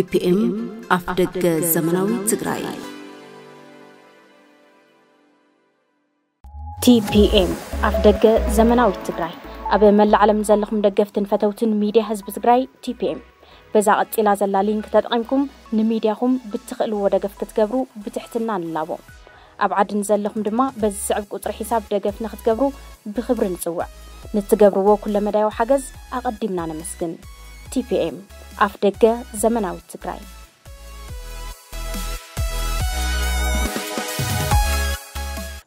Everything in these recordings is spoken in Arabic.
ቲፒኤም ኣፍደገ ዘመናዊ ትግራይ ቲፒኤም ኣፍደገ ዘመናዊ ትግራይ ኣብ መላእ ዓለም ዘለኹም ደገፍትን ፈተውትን ሚድያ ህዝቢ ትግራይ ቲፒኤም በዛ ቀፂላ ዘላ ሊንክ ተጠቒምኩም ንሚድያኹም ብትኽእልዎ ደገፍ ክትገብሩ ብትሕትና ንላቦ ኣብ ዓድን ዘለኹም ድማ በዚ ስዕብ ቁፅሪ ሒሳብ ደገፍ ንክትገብሩ ብክብሪ ንፅውዕ ንትገብርዎ ኩለ መዳዮ ሓገዝ ኣቐዲምና ነመስግን ቲፒኤም ኣፍ ደገ ዘመናዊት ትግራይ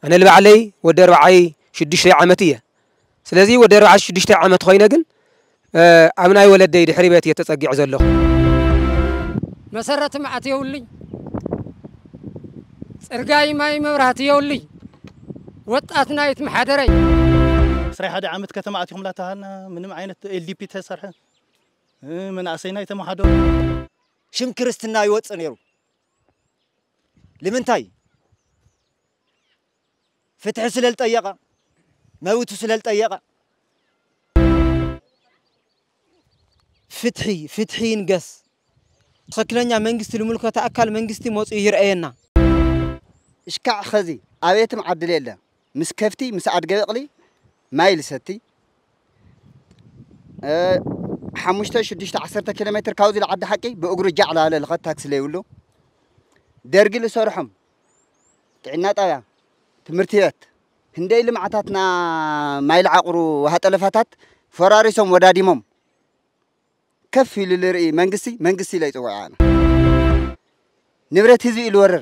ኣነ ልባዕለይ ወዲ ኣርባዓይ ሽዱሽተ ዓመት እየ ስለዚ ወዲ ኣርባዓ ሽዱሽተ ዓመት ኮይነ ግን ኣብ ናይ ወለደይ ድሕሪ ቤት እየ ተፀጊዕ ዘለኹ መሰረተ ልምዓት የውልኝ ፅርጋይ ማይ መብራህቲ የውልኝ ወጣት ናይት መሓደረይ ስራይ ሓደ ዓመት ከተማ ኣትኹም ላተሃልና ምንም ዓይነት ኤልዲፒ ተሰርሐ من أسينا يتمو حدو شم كرستنا يوتس نيرو لمن تاي فتح سلال تأيقا موت سلال تأيقا فتحي فتحي ينقص شكلنا يا منجستي الملكة تأكل منجستي موت يهير أينا إشكع خزي أبيتم عبد الليلة مس كفتي مس مايل ستي ሓሙሽተ ሽዱሽተ ዓሰርተ ኪሎ ሜትር ካብዚ ልዓዲ ሓቂ ብእግሩ ጃዕላለ ልኸ ታክሲ ለይብሉ ደርጊ ዝሰርሖም ጥዕና ጣብያ ትምህርቲ ቤት ክንደይ ልምዓታትና ማይ ልዓቑሩ ሃጠለፋታት ፈራሪሶም ወዳዲሞም ከፍ ኢሉ ዝርኢ መንግስቲ መንግስቲ ለይፅውዕ ኣነ ንብረት ህዝቢ ኢልወርር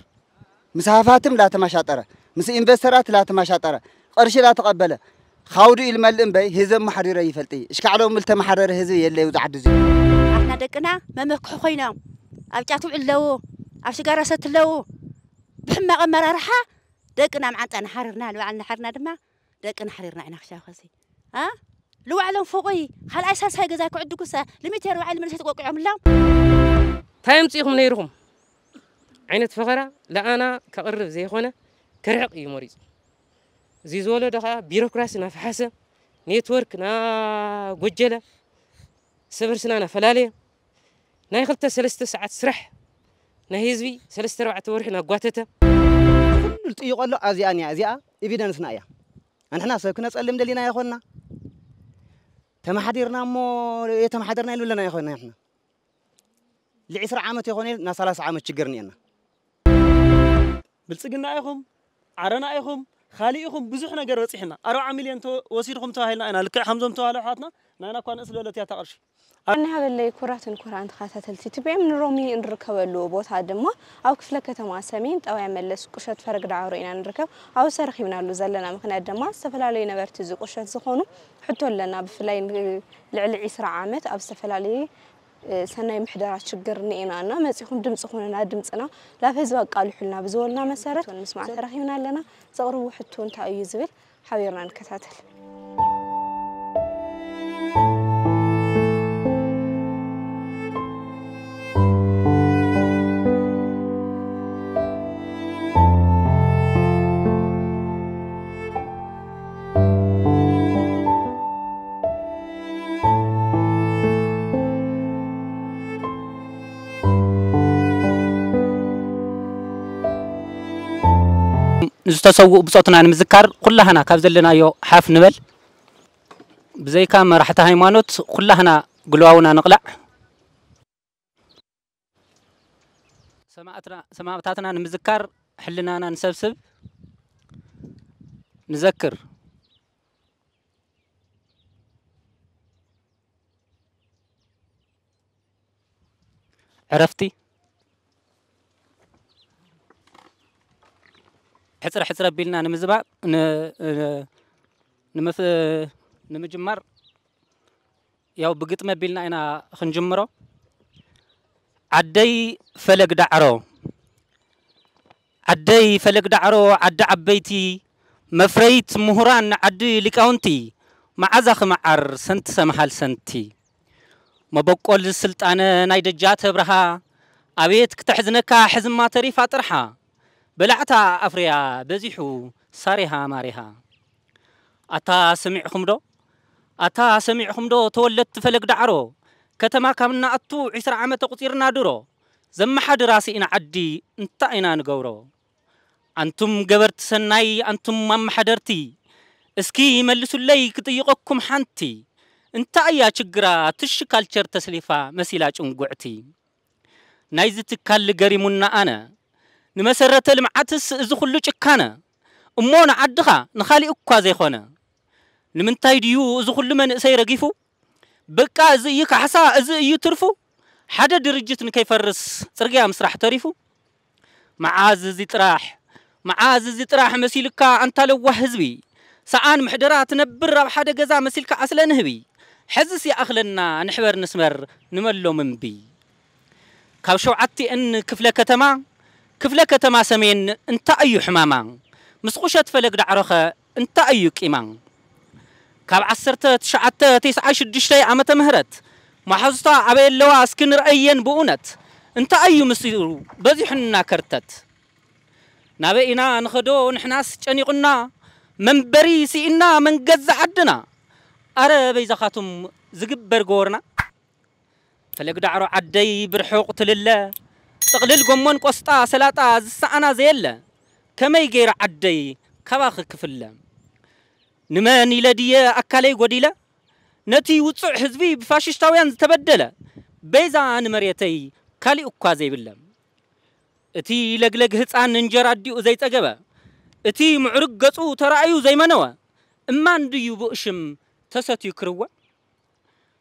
ምስ ሃፋትም ላተማሻጠረ ምስ ኢንቨስተራት ላተማሻጠረ ቅርሺ ላተቐበለ خاودو يلمل امبي هزب محرر يفلطي اشكعلو ملت محرر هزب يلي وزعد زي احنا دقنا ما مكحو خوينا ابجاتو علو ابشغارا ستلو بحماق مرارحه دقنا أنا حررنا لو لوعلنا حرنا دما دكنا حررنا عنا خشاو خسي ها لوعلهم فوقي هل اساس هاي غزاك عدكو سا لميتير وعلم لسيت قوقعهم لا تايمصيهم نيرهم عينت فقره لا انا كقرب زي خونا كرعق يمريز እዚ ዝበሎ ከዓ ቢሮክራሲ ናፈሓሰ ኔትወርክ ናጎጀለ ሰበርስና ናፈላለየ ናይ ክልተ ሰለስተ ሰዓት ስራሕ ናይ ህዝቢ ሰለስተ ኣርባዕተ ወርሒ ናጓተተ ኩሉ ዝጥይቆ ኣሎ ኣብዚኣ እኒኣ እዚኣ ኤቪደንስና እያ ንሕና ሰብ ክነፀልም ደሊና ይኮንና ተመሓዲርና እሞ የተመሓደርና ይልብለና ይኮንና ንሕና لعشر عامة يخوني ناس ثلاث عامة شجرني أنا بلسجنا أيهم عرنا أيهم خاليكم بزح نجار وصحنا أربعة مليون تو وسيركم تاهلنا أنا لك حمزم على حاتنا نحن كان أصل ولا تيا تقرش أنا هذا اللي كرة الكرة عند أنت خاتلتي تبيع من رومي إن ركوا اللو بوت عدمه أو كفلة تما سمين أو عمل لس قشة فرق دعورينا ركوا أو سرخي من اللو زلنا مخنا دما سفل نبرت زق قشة زخونه حتى لنا بفلين لعل عسر عامت أو سفل سفلالي ሰናይ ምሕደራ ችግር እኒኤና ና መፂኹም ድምፂ ኹንና ድምፅና ናብ ህዝቢ ኣቃልሑልና ብዝበልና መሰረት ምስማዕ ተረኺብና ኣለና ዘቕርቡ ሕቶ እንታይ እዩ ዝብል ሓቢርና ንከታተል ዝተሰውኡ ብፆትና ንምዝካር ኩላህና ካብ ዘለናዮ ሓፍ ንበል ብዘይካ መራሕቲ ሃይማኖት ኩላህና ግልዋውና ንቕላዕ ሰማእታትና ንምዝካር ሕልናና ንሰብስብ ንዘክር عرفتي حسر حسر بيلنا نمزبا ن نمث نمجمر ياو بقت ما بيلنا أنا خنجمرو عدي فلق دعرو عدي فلق دعرو عد عبيتي مفريت مهران عدي لكاونتي ما عزخ معر سنت سمحل سنتي ما بقول السلطان نايد جات برها أبيت كتحزنك حزم ما تري فاترحا በላዕታ ኣፍርያ በዚሑ ሳሪሃ ማሪሃ ኣታ ሰሚዕኹም ዶ ኣታ ሰሚዕኹም ዶ ተወለድቲ ፈለግ ዳዕሮ ከተማ ካብ እናኣቱ 20 ዓመት ተቆፂርና ድሮ ዘመሓድራ ስኢና ዓዲ እንታይ ኢና ንገብሮ ኣንቱም ገበርቲ ሰናይ ኣንቱም ኣመሓደርቲ እስኪ መልሱለይ ክጥይቐኩም ሓንቲ እንታይ እያ ችግራ ትሽ ካልቸር ተስሊፋ መሲላ ጭንጉዕቲ ናይዚ ትካል ገሪሙና ኣነ ንመሰረተ ልምዓትስ እዚ ኩሉ ጭካነ እሞ ንዓድኻ ንኻሊእ እኳ ዘይኮነ ንምንታይ ድዩ እዚ ኩሉ መንእሰይ ረጊፉ በቃ እዚ እዩ ካሕሳ እዚ እዩ ትርፉ ሓደ ድርጅት ንከይፈርስ ፅርግያ ምስራሕ ተሪፉ መዓዝ እዚ ጥራሕ መዓዝ እዚ ጥራሕ መሲልካ አንታለዋህ ህዝቢ ሰኣን ምሕደራ ትነብር ኣብ ሓደ ገዛ መሲልካ ኣስለ ንህቢ ሕዝስ ይኣኽለና ንሕበር ንስመር ንመሎም እምቢ ካብ ሸውዓቲ እን ክፍለ ከተማ ክፍለ ከተማ ሰሜን እንታይ እዩ ሕማማ ምስ ቁሸት ፈለግ ዳዕረኸ እንታይ እዩ ቂማ ካብ 1996 ዓመተ ምህረት ማሓዙታ ኣበየለዋ እስክንርአየን ብእውነት እንታይ እዩ ምስሩ በዚሑንና ከርተት ናበይ ኢና ንኸዶ ንሕናስ ጨኒቑና መንበሪ ስኢና መንገዛ ዓድና ኣረ በይዛኻቱም ዝግበር ገበርና ፈለግ ዳዕሮ ዓደይ ብርሑቕ ትልለ تقليل قمون قسطا سلاطا سانا زيلا كما يغير عدي كواخ كفلا نماني لدي اكالي غديلا نتي وصع حزبي بفاشيشتاويان تبدلا بيزا عن مريتي كالي اوكازي بلا اتي لقلق هتان ننجر عدي وزيت اقبا اتي معرق قطو ترايو زي منوا اما نديو بقشم تساتي كروا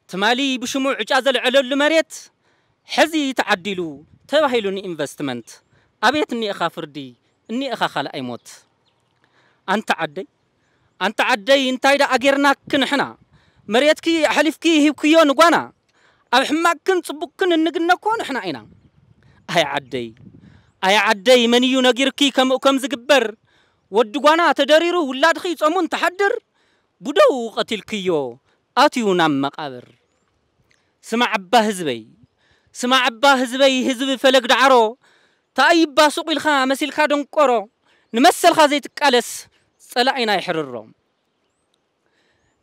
تمالي بشموع جازل علو المريت حزي تعديلو ተባሂሉኒ ኢንቨስትመንት ኣቤት እኒኢኻ ፍርዲ እኒኢኻ ካልእ ኣይሞት ኣንተ ዓደይ ኣንተ ዓደይ እንታይ ዳ ኣጌርና ክንሕና መሬትኪ ኣሕሊፍኪ ሂብክዮ ንጓና ኣብ ሕማቅክን ፅቡቅክን እንግነኮ ንሕና ኢና ኣይ ዓደይ ኣይ ዓደይ መን እዩ ነጊርኪ ከምኡ ከም ዝግበር ወዲ ጓና ተደሪሩ ውላድኺ ጾሙ እንተሓድር ብደው ቀቲልክዮ ኣትዩ ናብ መቃብር ስማዕ ኣባ ህዝበይ ስማዕ ኣባ ህዝበይ ህዝቢ ፈለግ ዳዕሮ ታኣይባ ሱቕ ኢልኻ መሲልካ ደንቆሮ ንመሰልኻ ዘይትቃለስ ፀላኢና ይሕርሮ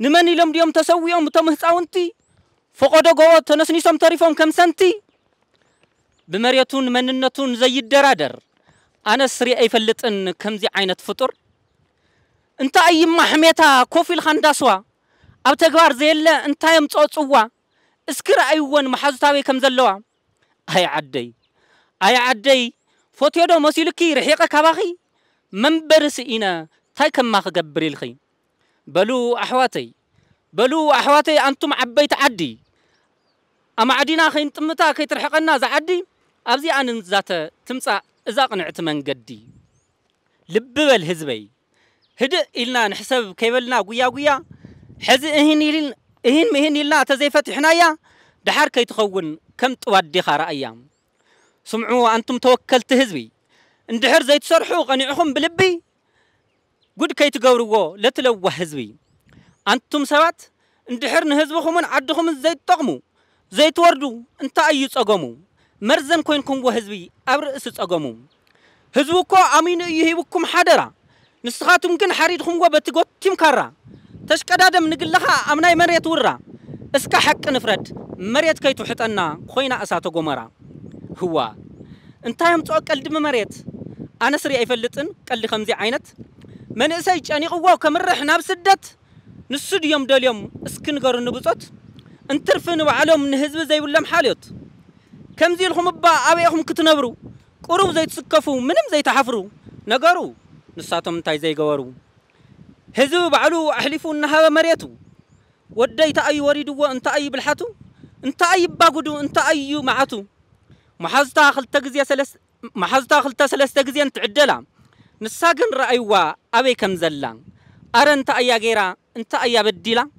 ንመን ኢሎም ድኦም ተሰዊኦም እቶም ህፃውንቲ ፈቆዶ ጎቦ ተነስኒሶም ተሪፎም ከም ሰንቲ ብመሬቱን መንነቱን ዘይደራደር ኣነስ ሪአ ኣይፈልጥን ከምዚ ዓይነት ፍጡር እንታይ እይማ ሕሜታ ኮፍ ኢልካ እንዳስዋ ኣብ ተግባር ዘየለ እንታዮም ፀፅዋ እስክረአይዎን መሓዙታበይ ከም ዘለዋ ኣይ ዓደይ ኣይ ዓደይ ፎትዮ ዶ መሲሉኪ ርሒቐ ካባኺ መንበርሲ ኢና እንታይ ከማ ክገብር ኢልኺ በሉ ኣሕዋተይ በሉ ኣሕዋተይ ኣንቱም ዓበይቲ ዓዲ ኣማዓዲና ከይንጥምታ ከይትርሕቐና እዛ ዓዲ ኣብዚ ኣንንዛተ ትምፃእ እዛ ቅንዕቲ መንገዲ ልብበል ህዝበይ ህድእ ኢልና ንሕሰብ ከይበልና ጉያ ጉያ ሕዚ እህን ኢልን إهن مهن إلنا تزيفتحنا يا دحار كي تخون كم تودي خار أيام سمعوا أنتم توكلت هزبي إن اندحر زي تسرحوا غنيعهم بلبي قد كي تقوروا لا تلوه هزبي أنتم سوات سبات اندحر نهزبهم عدهم زي تغمو زي توردوا انت أيو تقموا مرزن كوينكم وهزبي أبر أسس تقموا هزبوكو أمين يهيبكم حدرا نسخاتم كن حريدكم وبتقوتم كارا تشكدادم نقلها أمناي مريت ورا اسكا حق نفرد مريت كيتو حتنا خوينا أساتو قمرا هو انتايم تعوك قلدم مريت أنا سري أيفلتن قل خمزي عينت من إسايج أني قواو كمرح ناب سدت نسود يوم دول يوم اسكن قرن نبوزوت انترفن وعلوم نهزب زي ولم حاليوت كمزي لهم ابي أبيهم كتنبرو قروب زي تسكفو منم زي تحفرو نقرو نساتهم انتاي زي قورو هزب بعلو أحلفوا إنها مريتو وديت أي وريدو أنت أي بالحتو أنت أي باقدو أنت أي معتو محزتا خلت جزية سلس محزتا خلت سلس جزية أنت عدلا نساقن رأيوا أبي كم زلان أرى أنت أي غيرا أنت أي بديلا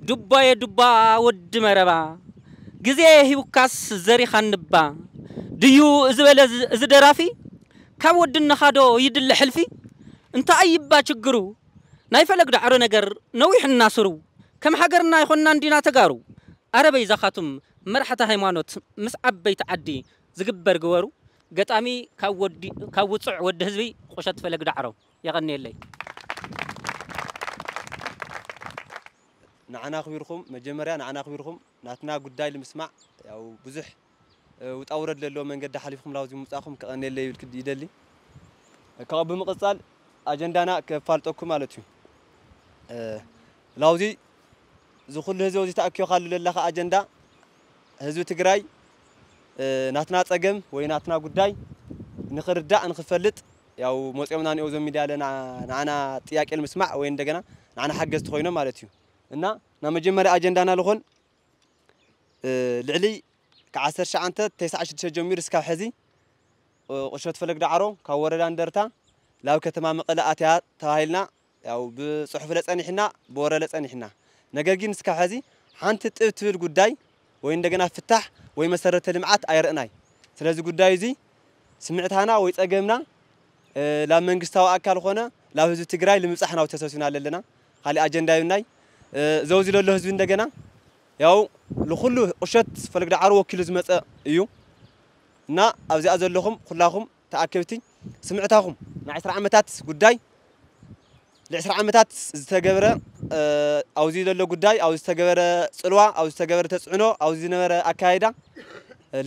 دبا يا دبا ود مربا جزية هي وكاس زري خنبا ديو زبل زدرافي كم ود النخادو يدل حلفي أنت أي با تشجرو ናይ ፈለግ ዳዕሮ ነገር ነዊሕ እናስሩ ከም ሃገርና ይኾንና እንዲና ተጋሩ ኣረበይ ዛኻቱም መራሕቲ ሃይማኖት ምስ ዓበይቲ ዓዲ ዝግበር ግበሩ ገጣሚ ካብ ውፅዕ ወዲ ህዝቢ ቁሸት ፈለግ ዳዕሮ የቐኒየለይ ንዓና ኣኽቢርኩም መጀመርያ ንዓና ኣኽቢርኩም ናትና ጉዳይ ንምስማዕ ያው ብዙሕ ውጣ ውረድ ዘለዎ መንገዲ ሓሊፍኩም ላብዚ ምውፃእኩም ክቐኒየለ ይብል ይደሊ ካብ ብምቕፃል ኣጀንዳና ከፋልጠኩም ማለት እዩ لاوزي زخون هزوزي تأكيو خالو للاخا أجندا هزو تقراي ناتنا تقم وي ناتنا قداي نخردع نخفلت ياو موسيقى مناني اوزو ميديا لنا نعنا تياك المسمع وين دقنا نعنا حق استخوينو مالتيو إنا نمجم مري أجندا نالخون لعلي كعسر شعانتا تيسع عشر جميل سكاو حزي وشوت فلق دعرو كاورا لاندرتا لاو كتمام قلقاتيها تاهيلنا ያው ብፅሑፍ ለፀኒሕና ብወረ ለፀኒሕና ነገር ግን እስካብ ሕዚ ሓንቲ ጥብ ትብል ጉዳይ ወይ እንደገና ፍታሕ ወይ መሰረተ ልምዓት ኣይርእናይ ስለዚ ጉዳይ እዚ ስምዕታና ወይ ፀገምና ላብ መንግስታዊ ኣካል ኮነ ላብ ህዝቢ ትግራይ ልምብፃሕ ናብ ተሰሲና ኣለና ካልእ ኣጀንዳ ዩናይ ዘውዚ ዘሎ ህዝቢ እንደገና ያው ንኩሉ ቁሸት ፈለግ ዳዕሩ ወኪሉ ዝመፀ እዩ እና ኣብዚኣ ዘለኹም ኩላኹም ተኣከብቲ ስምዕታኹም ን 20 ዓመታት ጉዳይ لعشر عامات استجبرة أو زيد اللو قداي أو استجبرة سلوى أو استجبرة تسعنو أو زيد نمر أكايدا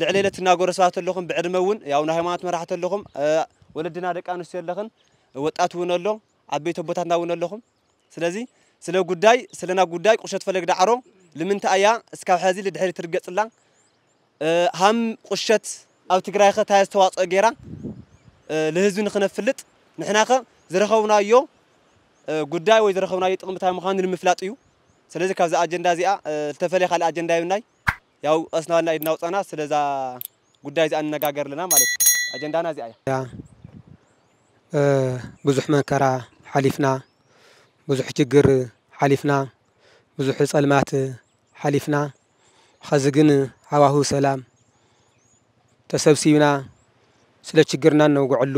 لعليلة الناقور سوات اللهم بعرمون يا ونهاي ما تمر حتى اللهم ولدنا رك أنا سير لهم وتأتون اللهم عبيت بوتنا ون اللهم سلزي سلو قداي سلنا قداي قشط فلك دعرو لمن تأيا سكاب هذه لدحر ترجع سلا هم قشط أو تقرأ خطها استوى صغيرة لهزون خنفلت نحن أخا زرخونا يوم ጉዳይ ወይ ዝረኸብናዮ ጥቕምታይ ምዃኑ ንምፍላጥ እዩ ስለዚ ካብዛ ኣጀንዳ እዚኣ ዝተፈለየ ካልእ ኣጀንዳ እዩናይ ያው ኣስናዋልና ኢድና ውፃና ስለዛ ጉዳይ እዚኣ ንነጋገር ኣለና ማለት እዩ ኣጀንዳና እዚኣ እያ ብዙሕ መከራ ሓሊፍና ብዙሕ ችግር ሓሊፍና ብዙሕ ጸልማት ሓሊፍና ኸዚ ግን ሃዋህው ሰላም ተሰብሲብና ስለ ችግርና እነውግዐሉ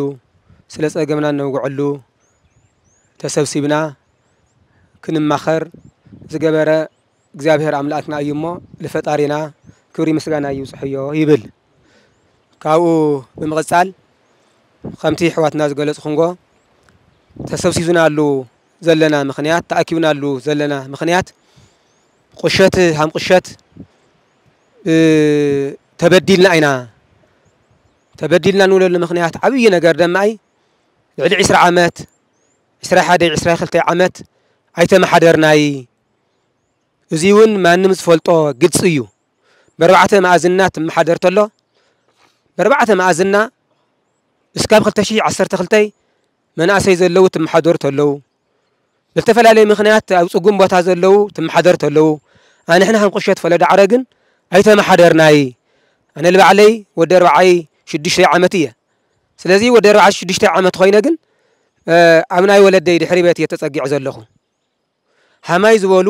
ስለ ጸገምና እነውግዐሉ تسوسيبنا كن مخر زجبرة زابهر عملاتنا أيما لفتارينا كوري مسجنا يوسحيو يبل كاو بمغسل خمتي حواتنا زجلت هونغو تسوسيزنا لو زلنا مخنيات تأكيبنا لو زلنا مخنيات قشات هم قشات تبدلنا أينا تبدلنا نولو المخنيات عبينا غير معي يعد عشر عامات إسرائيل هذا إسرائيل تعمت أيتها ما حدرناي زيون ما نمس فلتو قد صيو بربعته ما أزنات ما حدرت له بربعته ما أزنا إسكاب خلت شيء عصرت خلتي من أسي زلوا تم حدرت له بالتفل عليه مخنات أو سقوم بتهذا له تم حدرت له أنا إحنا هنقشة فلاد عرقن أيتها ما حدرناي أنا اللي بعلي ودر شدش عمتية سلازي ودر شدش عمت خوينا ኣብ ናይ ወለደይ ድሕሪ ቤት እየ ተፀጊዕ ዘለኹ ሃማይ ዝበሉ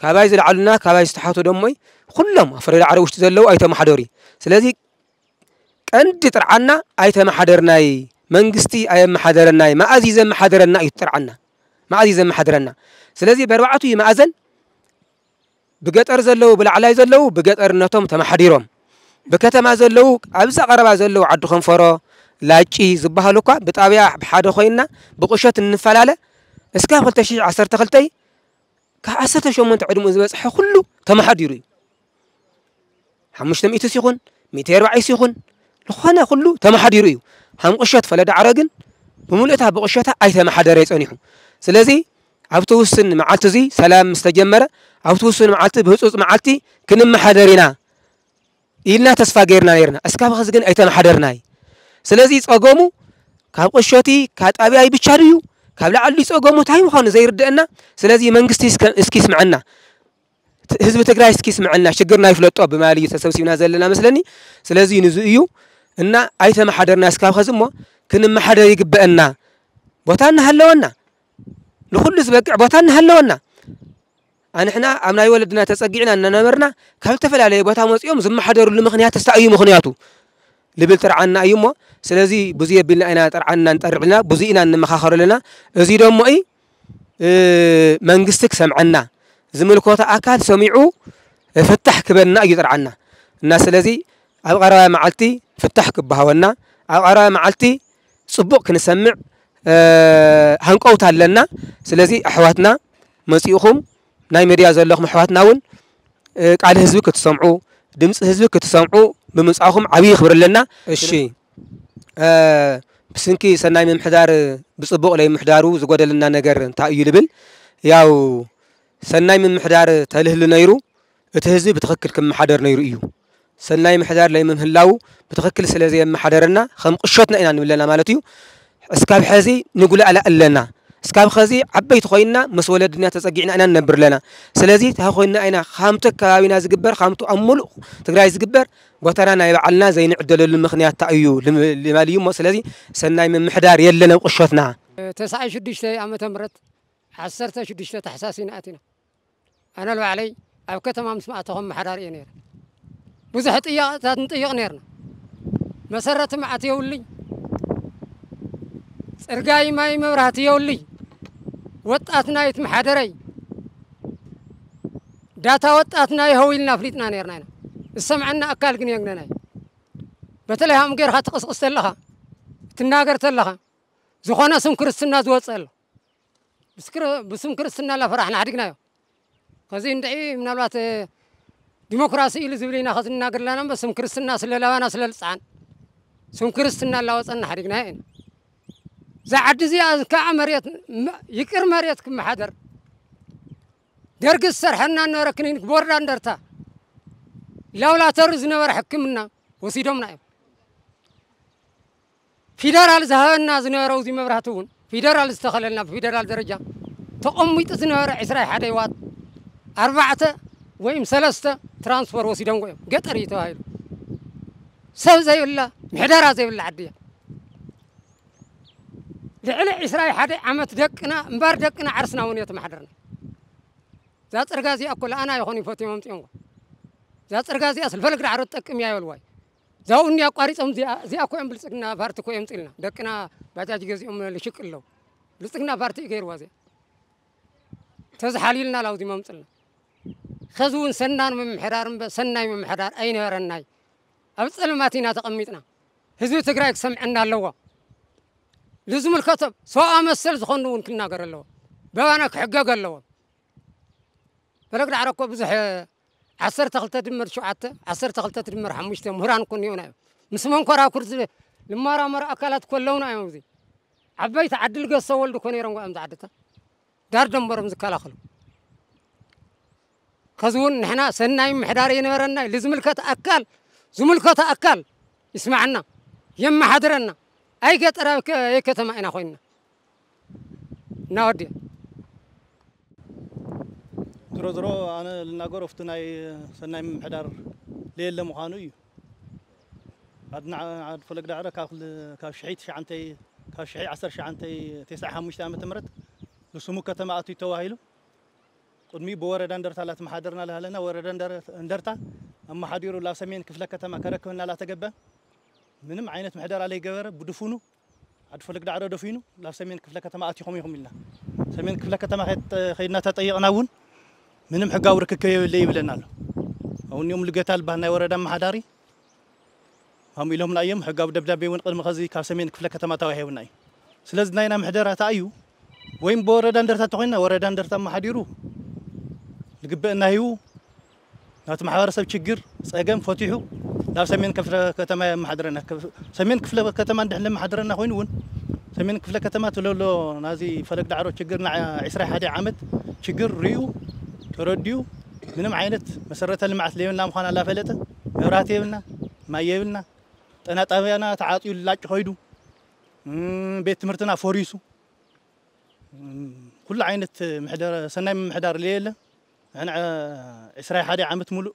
ካባይ ዝለዓሉና ካባይ ዝተሓቱ ደሞይ ኩሎም ኣፍረዳ ዓረ ውሽጢ ዘለዉ ኣይተማሓደሩ እዩ ስለዚ ቀንዲ ጥርዓና ኣይተማሓደርናይ መንግስቲ ኣየመሓደረናይ መኣዝ ዘመሓደረና እዩ ጥርዓና መኣዝ ዘመሓደረና ስለዚ ብኣርባዕቱ እዩ መኣዘን ብገጠር ዘለዉ ብላዕላይ ዘለዉ ብገጠርነቶም ተማሓዲሮም ብከተማ ዘለዉ ኣብዛ ቀረባ ዘለዉ ዓዲ ከንፈሮ ላጪ ዝበሃሉ እኳ ብጣብያ ሓደ ኮይንና ብቁሸት እንፈላለ እስካብ 212 ካብ 18 ዕድሚኡ ዝበፅሐ ኩሉ ተመሓዲሩ እዩ 500 ሲኹን 140 ሲኹን ዝኾነ ኩሉ ተመሓዲሩ እዩ ሃም ቁሸት ፈለዳ ዓረ ግን ብምሉእታ ብቁሸታ ኣይተመሓደረ ይፀኒሑ ስለዚ ኣብቲ ውስን መዓልቲ እዚ ሰላም ምስ ተጀመረ ኣብቲ ውስን መዓልቲ ብህፁፅ መዓልቲ ክንመሓደር ኢና ኢልና ተስፋ ገይርና ነርና እስካብ ኸዚ ግን ኣይተመሓደርናይ سلازي صقومو كاب قشوتي كاب أبي بتشاريو كاب لعلي صقومو تايم خان زي ردنا سلازي منقستي اسكيس معنا ህዝቢ ትግራይ እስኪ ስምዐና ሽግርና ይፍለጦ ብማል እዩ ተሰብሲብና ዘለና መስለኒ ስለዚ ንዙ እዩ እና ኣይተመሓደርና እስካብ ኸዚ እሞ ክንመሓደር ይግበአና ቦታ እናሃለወና ንኩሉ ዝበቅዕ ቦታ እናሃለወና ኣንሕና ኣብ ናይ ወለድና ተፀጊዕና እናነበርና ካብ ዝተፈላለየ ቦታ መፂኦም ዝመሓደሩሉ ምክንያት እስታ እዩ ምክንያቱ ልብል ትርዓና እዩ እሞ ስለዚ ብዙእ የብልና ኢና ጠርዓና ንጠርዕ ብልና ብዙእ ኢና ንመኻኸሩ ኣለና እዚ ደሞ ኢ መንግስቲ ክሰምዐና ዝምልኮቶ ኣካል ሰሚዑ ፍታሕ ክበልና እዩ ጠርዓና እና ስለዚ ኣብ ቀረባ መዓልቲ ፍታሕ ክበሃወና ኣብ ቀረባ መዓልቲ ፅቡቅ ክንሰምዕ ሃንቀውታ ኣለና ስለዚ ኣሕዋትና መፂኡኹም ናይ ሚድያ ዘለኹም ኣሕዋትና እውን ቃል ህዝቢ ክትሰምዑ ድምፂ ህዝቢ ክትሰምዑ ብምምፃኹም ዓብዪ ይኽብር ኣለና እሺ ብስንኪ ሰናይ ምምሕዳር ብፅቡቕ ለይምሕዳሩ ዝጎደልና ነገር እንታይ እዩ ልብል ያው ሰናይ ምምሕዳር ተልህሊ ነይሩ እቲ ህዝቢ ብትኽክል ክመሓደር ነይሩ እዩ ሰናይ ምሕዳር ለይምምህላው ብትኽክል ስለ ዘየመሓደረና ከም ቅሾትና ኢና ንብለና ማለት እዩ እስካብ ሕዚ ንጉላዕላ ኣለና سكاب خزي عبيت خوينا مسؤول الدنيا تزقينا أنا نبر لنا سلزي تها خوينا أنا خامتك كابينا زقبر خامتو أمله تقرأي زقبر قطرة أنا يبعلنا زين عدل للمخنيات تأيو لم لما اليوم ما سلزي سنا من محدار يلنا وقشتنا تسعة شديش لي تمرت حسرت شديش لي تحساسين أنا لو علي أو كتم أمس ما أتهم محدار ينير بزحت إياه تنت إياه نيرنا مسرت معتي ولي ارجعي معي مبراتي ولي ወጣትና ይትመሓደረይ ዳታ ወጣትና ይኸው ኢልና ኣፍሊጥና ነርና ኢና ዝሰምዐና ኣካል ግን የግነናይ በተለይ ከምኡ ጌርካ ትቕስቅስ ተለኻ ትናገር ተለኻ ዝኾነ ስም ክርስትና ዝወፅእ ኣሎ ብስም ክርስትና እናፈራሕና ሓዲግናዮ ከዚ እንድዒ ምናልባት ዲሞክራሲ ኢሉ ዝብል ኢና ከዝናገርላና እምበር ስም ክርስትና ስለለባና ስለልፅዓን ስም ክርስትና እናወፀና ሓዲግናዮ ኢና زعድ እዚኣ ከዓ መሬት ይቅር መሬት ክመሓደር ደርጊ ዝሰርሐና ነበረ ክኒኒክ ቦርዳ እንደርታ ላውላተሪ ዝነበረ ሕክምና ወሲዶምና እዮም ፊደራል ዝሃበና ዝነበረ እዚ መብራህቲ እውን ፊደራል ዝተኸለልና ብፊደራል ደረጃ ተቐሚጡ ዝነበረ 21 ዋት ኣርባዕተ ወይም ሰለስተ ትራንስፈር ወሲዶም እዮም ገጠር እዩ ተባሂሉ ሰብ ዘይብላ ምሕደራ ዘይብላ ዓዲ እያ ልዕሊ 21 ዓመት ደቅና እምባር ደቅና ዓርስና እውን እዮም ተመሓደርና እዛ ፅርጋ እዚኣ እኮ ለኣና ይኮኑ ይፈትዮም ምፅኦም እዛ ፅርጋ እዚኣ ስልፈልግ ዳዕሮ ትጠቅም እያ ይበልዋ እዛው እኒ ኣቋሪፆም እዚኣ ኮ እዮም ብልፅግና ፓርቲ ኮ እዮም ፅልና ደቅና ባጃጅ ገዚኦም ልሽቅ ኣለው ብልፅግና ፓርቲ እዩ ገይርዋ እዚኣ ተዝሓሊልና ላብዚ መምፅልና ከዚ እውን ሰናን ምምሕዳር ሰናይ ምምሕዳር ኣይነበረናይ ኣብ ፀልማት ኢና ተቐሚጥና ህዝቢ ትግራይ ክሰምዐና ኣለዎ ንዝምልከቶም ሰብኣ መሰል ዝኾኑ እውን ክናገር ኣለዎ በባና ክሕገግ ኣለዎ ፈለግ ዳዕሮ እኮ ብዙሕ ዓሰርተ ክልተ ድመር ሸውዓተ ዓሰርተ ክልተ ድመር ሓሙሽተ ምሁራን እኮ እኒአውና እዮም ምስ መንኮራኩር ዝመራመሩ ኣካላት ኮለውና እዮም እዚ ዓበይቲ ዓዲ ልገሰ ወልዱ ኮ ነይሮም እዮም ዝዓድታ ዳር ደንበሮም ዝከላኸሉ ከዚ እውን ንሕና ሰናይ ምሕዳር ይነበረና እዩ ንዝምልከተ ኣካል ዝምልከተ ኣካል ይስማዓና የመሓድረና أي قطر أي كتما إنا خوينا نادي درو درو أنا النجار افتناي سناي محدار ليل مخانو يو عدنا عد فلق دعرة كاخل كاشحيت شعنتي كاشحي عصر شعنتي تسعة حمش تامة تمرت لسمو كتما أتي تواهيلو قدمي بورد اندرتا لا تمحادرنا لهلنا دندر دندرتا أما حديرو لا سمين كفلك كتما كركهنا لا تجبه ምንም ዓይነት ምሕደራ ዘይገበረ ብድፉኑ ኣድፈለግ ዳዕሮ ደፊኑ ናብ ሰሜን ክፍለ ከተማ ኣትኹም ኢኹም ኢልና ሰሜን ክፍለ ከተማ ከይድና ተጠይቕና እውን ምንም ሕጋዊ ርክክብ የብለ ይብለና ኣሎ እውን እዮም ልጌታ ዝበሃል ናይ ወረዳ መሓዳሪ ከምኡ ኢሎምና እዮም ሕጋዊ ደብዳቤ እውን ቅድሚ ከዚ ካብ ሰሜን ክፍለ ከተማ ተዋሂቡና እዩ ስለዚ ናይና ምሕደራ እታ እዩ ወይም ብወረዳ እንደርታ እንተኮይንና ወረዳ እንደርታ መሓዲሩ ዝግበአና ሂቡ ናብቲ ማሕበረሰብ ችግር ፀገም ፈቲሑ لا سمين كفلة كتما ما سمين كفلة كتما دحنا ما سمين كفلة كتما تلو لو فلك دعرو شجر نع عسرة حدا شجر ريو ترديو منهم عينت مسرت اللي معت ليه لنا مخان الله فلته مراتي لنا ما يبلنا أنا طبعا أنا تعاطي اللاج خويدو بيت مرتنا فوريسو كل عينت محدار سنة محدار ليلة أنا عسرة حدا عمد ملو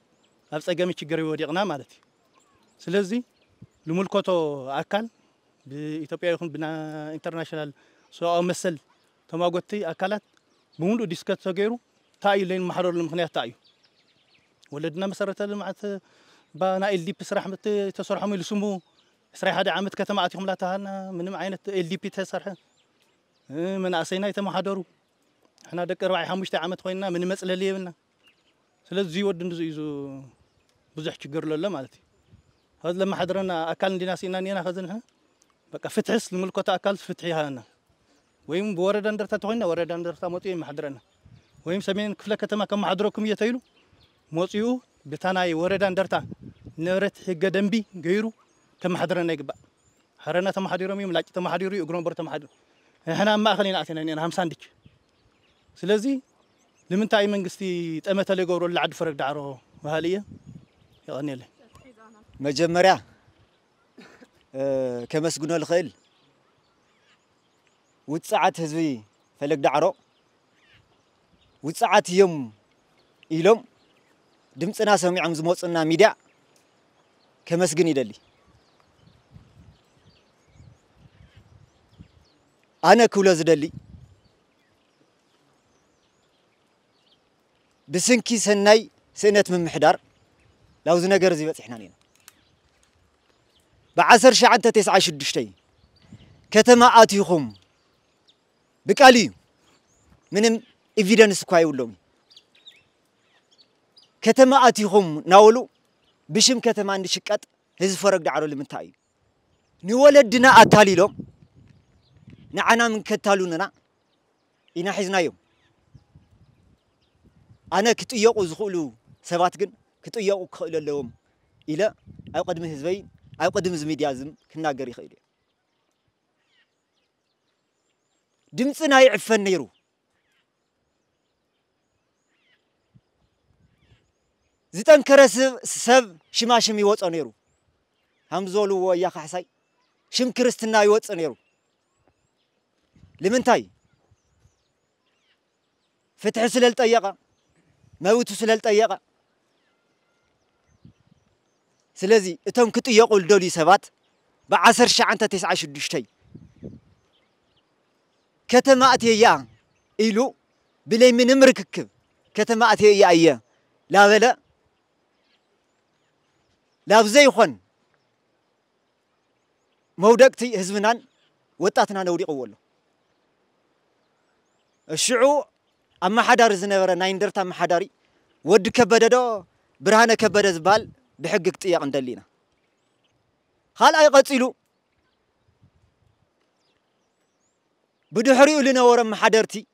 أبس أجمع شجر يوديقنا مالتي ስለዚ ልምልከቶ ኣካል ብኢትዮጵያ ይኹን ብና ኢንተርናሽናል ሰብኣዊ መሰል ተማጎቲ ኣካላት ብምሉእ ዲስከት ተገይሩ እንታ እዩ ዘይንመሓረሉ ምክንያት እንታይ እዩ ወለድና መሰረተ ልምዓት ናይ ኤልዲፒ ስራሕ ተሰርሖም ኢሉ ስሙ 21 ዓመት ከተማ ኣትኹም ላተሃልና ምንም ዓይነት ኤልዲፒ ተሰርሐ መናእሰይና የተመሓደሩ ንሕና ደቂ 45 ዓመት ኮይንና ምን መፅለሊ የብልና ስለዚ ወዲ ንዚ እዩ ብዙሕ ችግር ዘሎ ማለት እዩ هذا لما حضرنا أكل ديناس إنا نينا خزنها بقى فتحس الملكوت أكل فتحيها أنا ويم بورد أندر تتوين ورد أندر تموت يم حضرنا ويم سمين كفلا كتما كم حضركم يتيلو موتيو بتناي ورد أندر تا نرت حق دنبي غيرو كم حضرنا يقبأ حرنا تم حضرهم يم لاك تم حضروا يقرون بر تم حضر هنا ما خلينا أتينا نينا هم ساندك سلازي لمن تاي من قستي تأمتها لقورو اللي عد فرق دعرو وهالية يلا نيلي መጀመርያ ከመስግኖ ዝኽእል ውፅዓት ህዝቢ ፈለግ ዳዕሮ ውፅዓት እዮም ኢሎም ድምፅና ሰሚዖም ዝመፁና ሚድያ ከመስግን ይደሊ ኣነ ክብሎ ዝደሊ ብስንኪ ሰናይ ስእነት ምምሕዳር ላብዚ ነገር እዚ በፂሕና ነና بعسر شعنت تسعة شدشتي كتما آتيهم بقالي منم إفيدنس كواي ولومي كتما آتيهم ناولو بشم كتما عند شكات هز فرق دعرو لمنتاي نولدنا أتالي لهم نعنا من كتالوننا إنا حزنا يوم أنا كتياقو زخولو سبات جن كتياقو خيل اللهم إلى أقدم هزبين أو قدم زم ديا زم كنا جري خيري دمتنا يعفن نيرو زيتن كرس سب شما شمي وات أنيرو هم زولو ويا خحسي شم كرستنا يوات أنيرو لمن تاي فتح سلالة أيقا موت سلالة أيقا ስለዚ እቶም ክጥየቁ ዝደልዩ ሰባት ብ1996 ከተማ እትየ እያ ኢሉ ብለይ ምንም ርክክብ ከተማ እትየ እያ እየ ላበለ ናብ ዘይኮን መውደቅቲ ህዝብናን ወጣትና ነውዲቕዎ ኣሎ ሽዑ ኣመሓዳሪ ዝነበረ ናይ እንደርታ ኣመሓዳሪ ወዲ ከበደ ዶ ብርሃነ ከበደ ዝበሃል بحقك طياق ندلينا خال اي قتيلو بدحريو لنا ورا محادرتي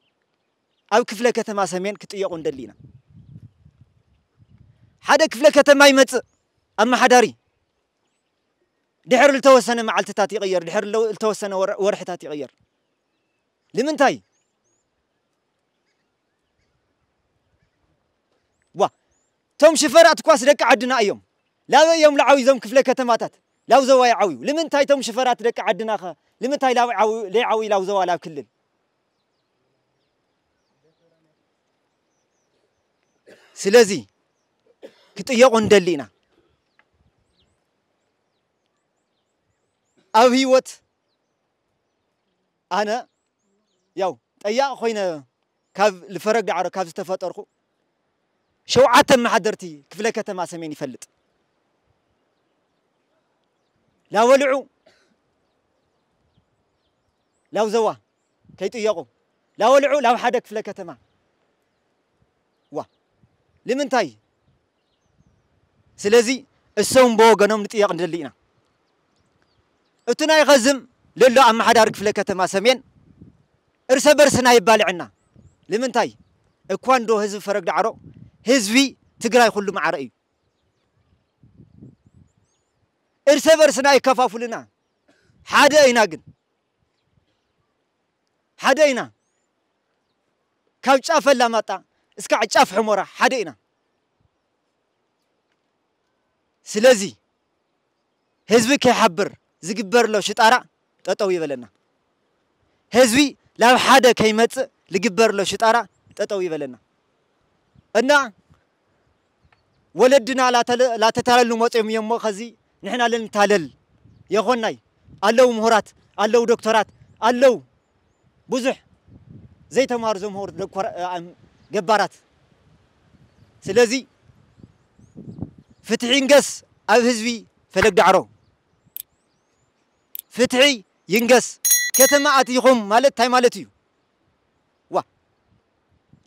او كفله كتما سمين كطياق ندلينا حدا كفله كتما يمص اما حداري دحر التوسنه مع التتات يغير دحر التوسنه ورحتات يغير لمن تاي توم شفرات كواس دك عدنا ايوم لا يوم لعوي زم كفلة كتماتات لا وزوا يعوي لمن تاي توم شفرات لك عدنا خا لمن تاي لا عوي لا عوي لا وزوا لا كلل سلازي كت يقون دلينا أبي وات أنا ياو تيا خوينا كاف الفرق دعارة كاف استفاد أرخو شو عتم حدرتي كفلة كتما سميني فلت لا ወልዑ ላው ዘዋ ከይጥየቁ ላው ወልዑ ላው ሓደ ክፍለ ከተማ ዋ ንምንታይ ስለዚ እሶም በወገኖም ንጥየቕ ንደሊ ኢና እቲ ናይ ኸዝም ዘሎ ኣመሓዳሪ ክፍለ ከተማ ሰሜን እርሰ በርስና ይባልዕና ንምንታይ እኳ እንዶ ህዝቢ ፈረግ ዳዕሮ ህዝቢ ትግራይ ኩሉ ማዕረ እዩ እርሰ በርስና ይከፋፍሉና ሓደ ኢና ግን ሓደ ኢና ካብ ጫፍ ኣላማጣ እስካዕ ጫፍ ሕሞራ ሓደ ኢና ስለዚ ህዝቢ ከይሓብር ዝግበርሎ ሽጣራ ጠጠው ይበለና ህዝቢ ናብ ሓደ ከይመፅእ ዝግበርሎ ሽጣራ ጠጠው ይበለና እና ወለድና ላተታለሉ መፅኦም እዮም እሞ ከዚ نحن على يا يخوناي ألو مهورات ألو دكتورات ألو بزح زي تمار زمهور جبارات سلازي فتحي ينقص أب هزبي فلق دعرو فتحي ينقص كتما أتيخم مالت تاي مالتيو وا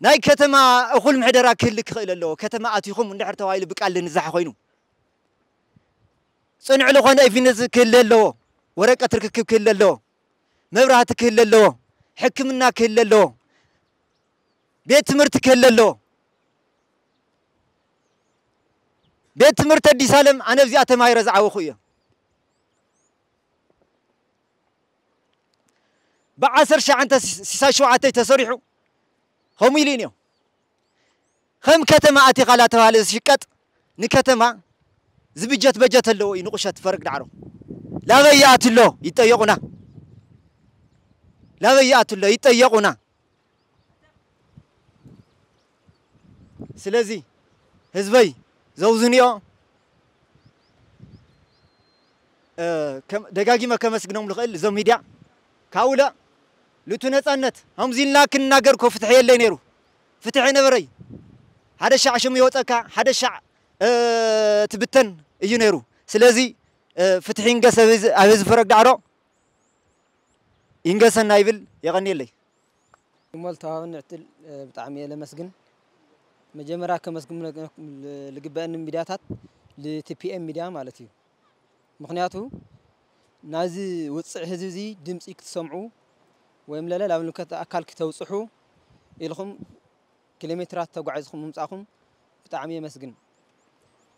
ناي كتما أخول محدرا كل كخيل الله كتما أتيخم وندحر توايل بك على نزاح خينو صنع لغانا إفنز كل اللو ورقة ترك كل اللو مبرهات كل اللو حكمنا كل اللو بيت مرت كل اللو بيت مرت دي سالم أنا في ذات ما يرزع أخويا بعصر شو أنت سيسا شو عتي تصريحه هم يلينيو خم كتما أتي غلا توالي شكت نكتما ዝብጀት በጀት ኣለዎ እዩ ንቑሸት ፈርቅ ዳዕሮ ላበይ ይኣትሎ ይጠየቑና ላበይ ይኣትሎ ይጠየቑና ስለዚ ህዝበይ ዘውዝንዮ ደጋጊመ ከመስግኖም ንኽእል እዞም ሚድያ ካብኡለ ልቱ ነፃነት ከምዚ ኢልና ክንናገርኮ ፍትሒ የለይ ነይሩ ፍትሒ ነበረይ ሓደ ሻዕ ሽሙ ይወፀካ ሓደ ሻዕ ትብተን እዩ ነይሩ ስለዚ ፍትሒ ይንገስ ኣብ ህዝቢ ፈረግ ዳዕሮ ይንገሰና ይብል የቐኒየለይ ሞል ተዋህብን ዕትል ብጣዕሚ እየ ለመስግን መጀመርያ ከመስግን ዝግበአኒ ሚድያታት ንቲፒኤም ሚድያ ማለት እዩ ምክንያቱ ናዚ ውፅእ ህዝቢ እዚ ድምፂ ክትሰምዑ ወይም ለለ ናብ ልምከት ኣካል ክተብፅሑ ኢልኹም ኪሎሜትራት ተጓዒዝኹም ምምፃኹም ብጣዕሚ የመስግን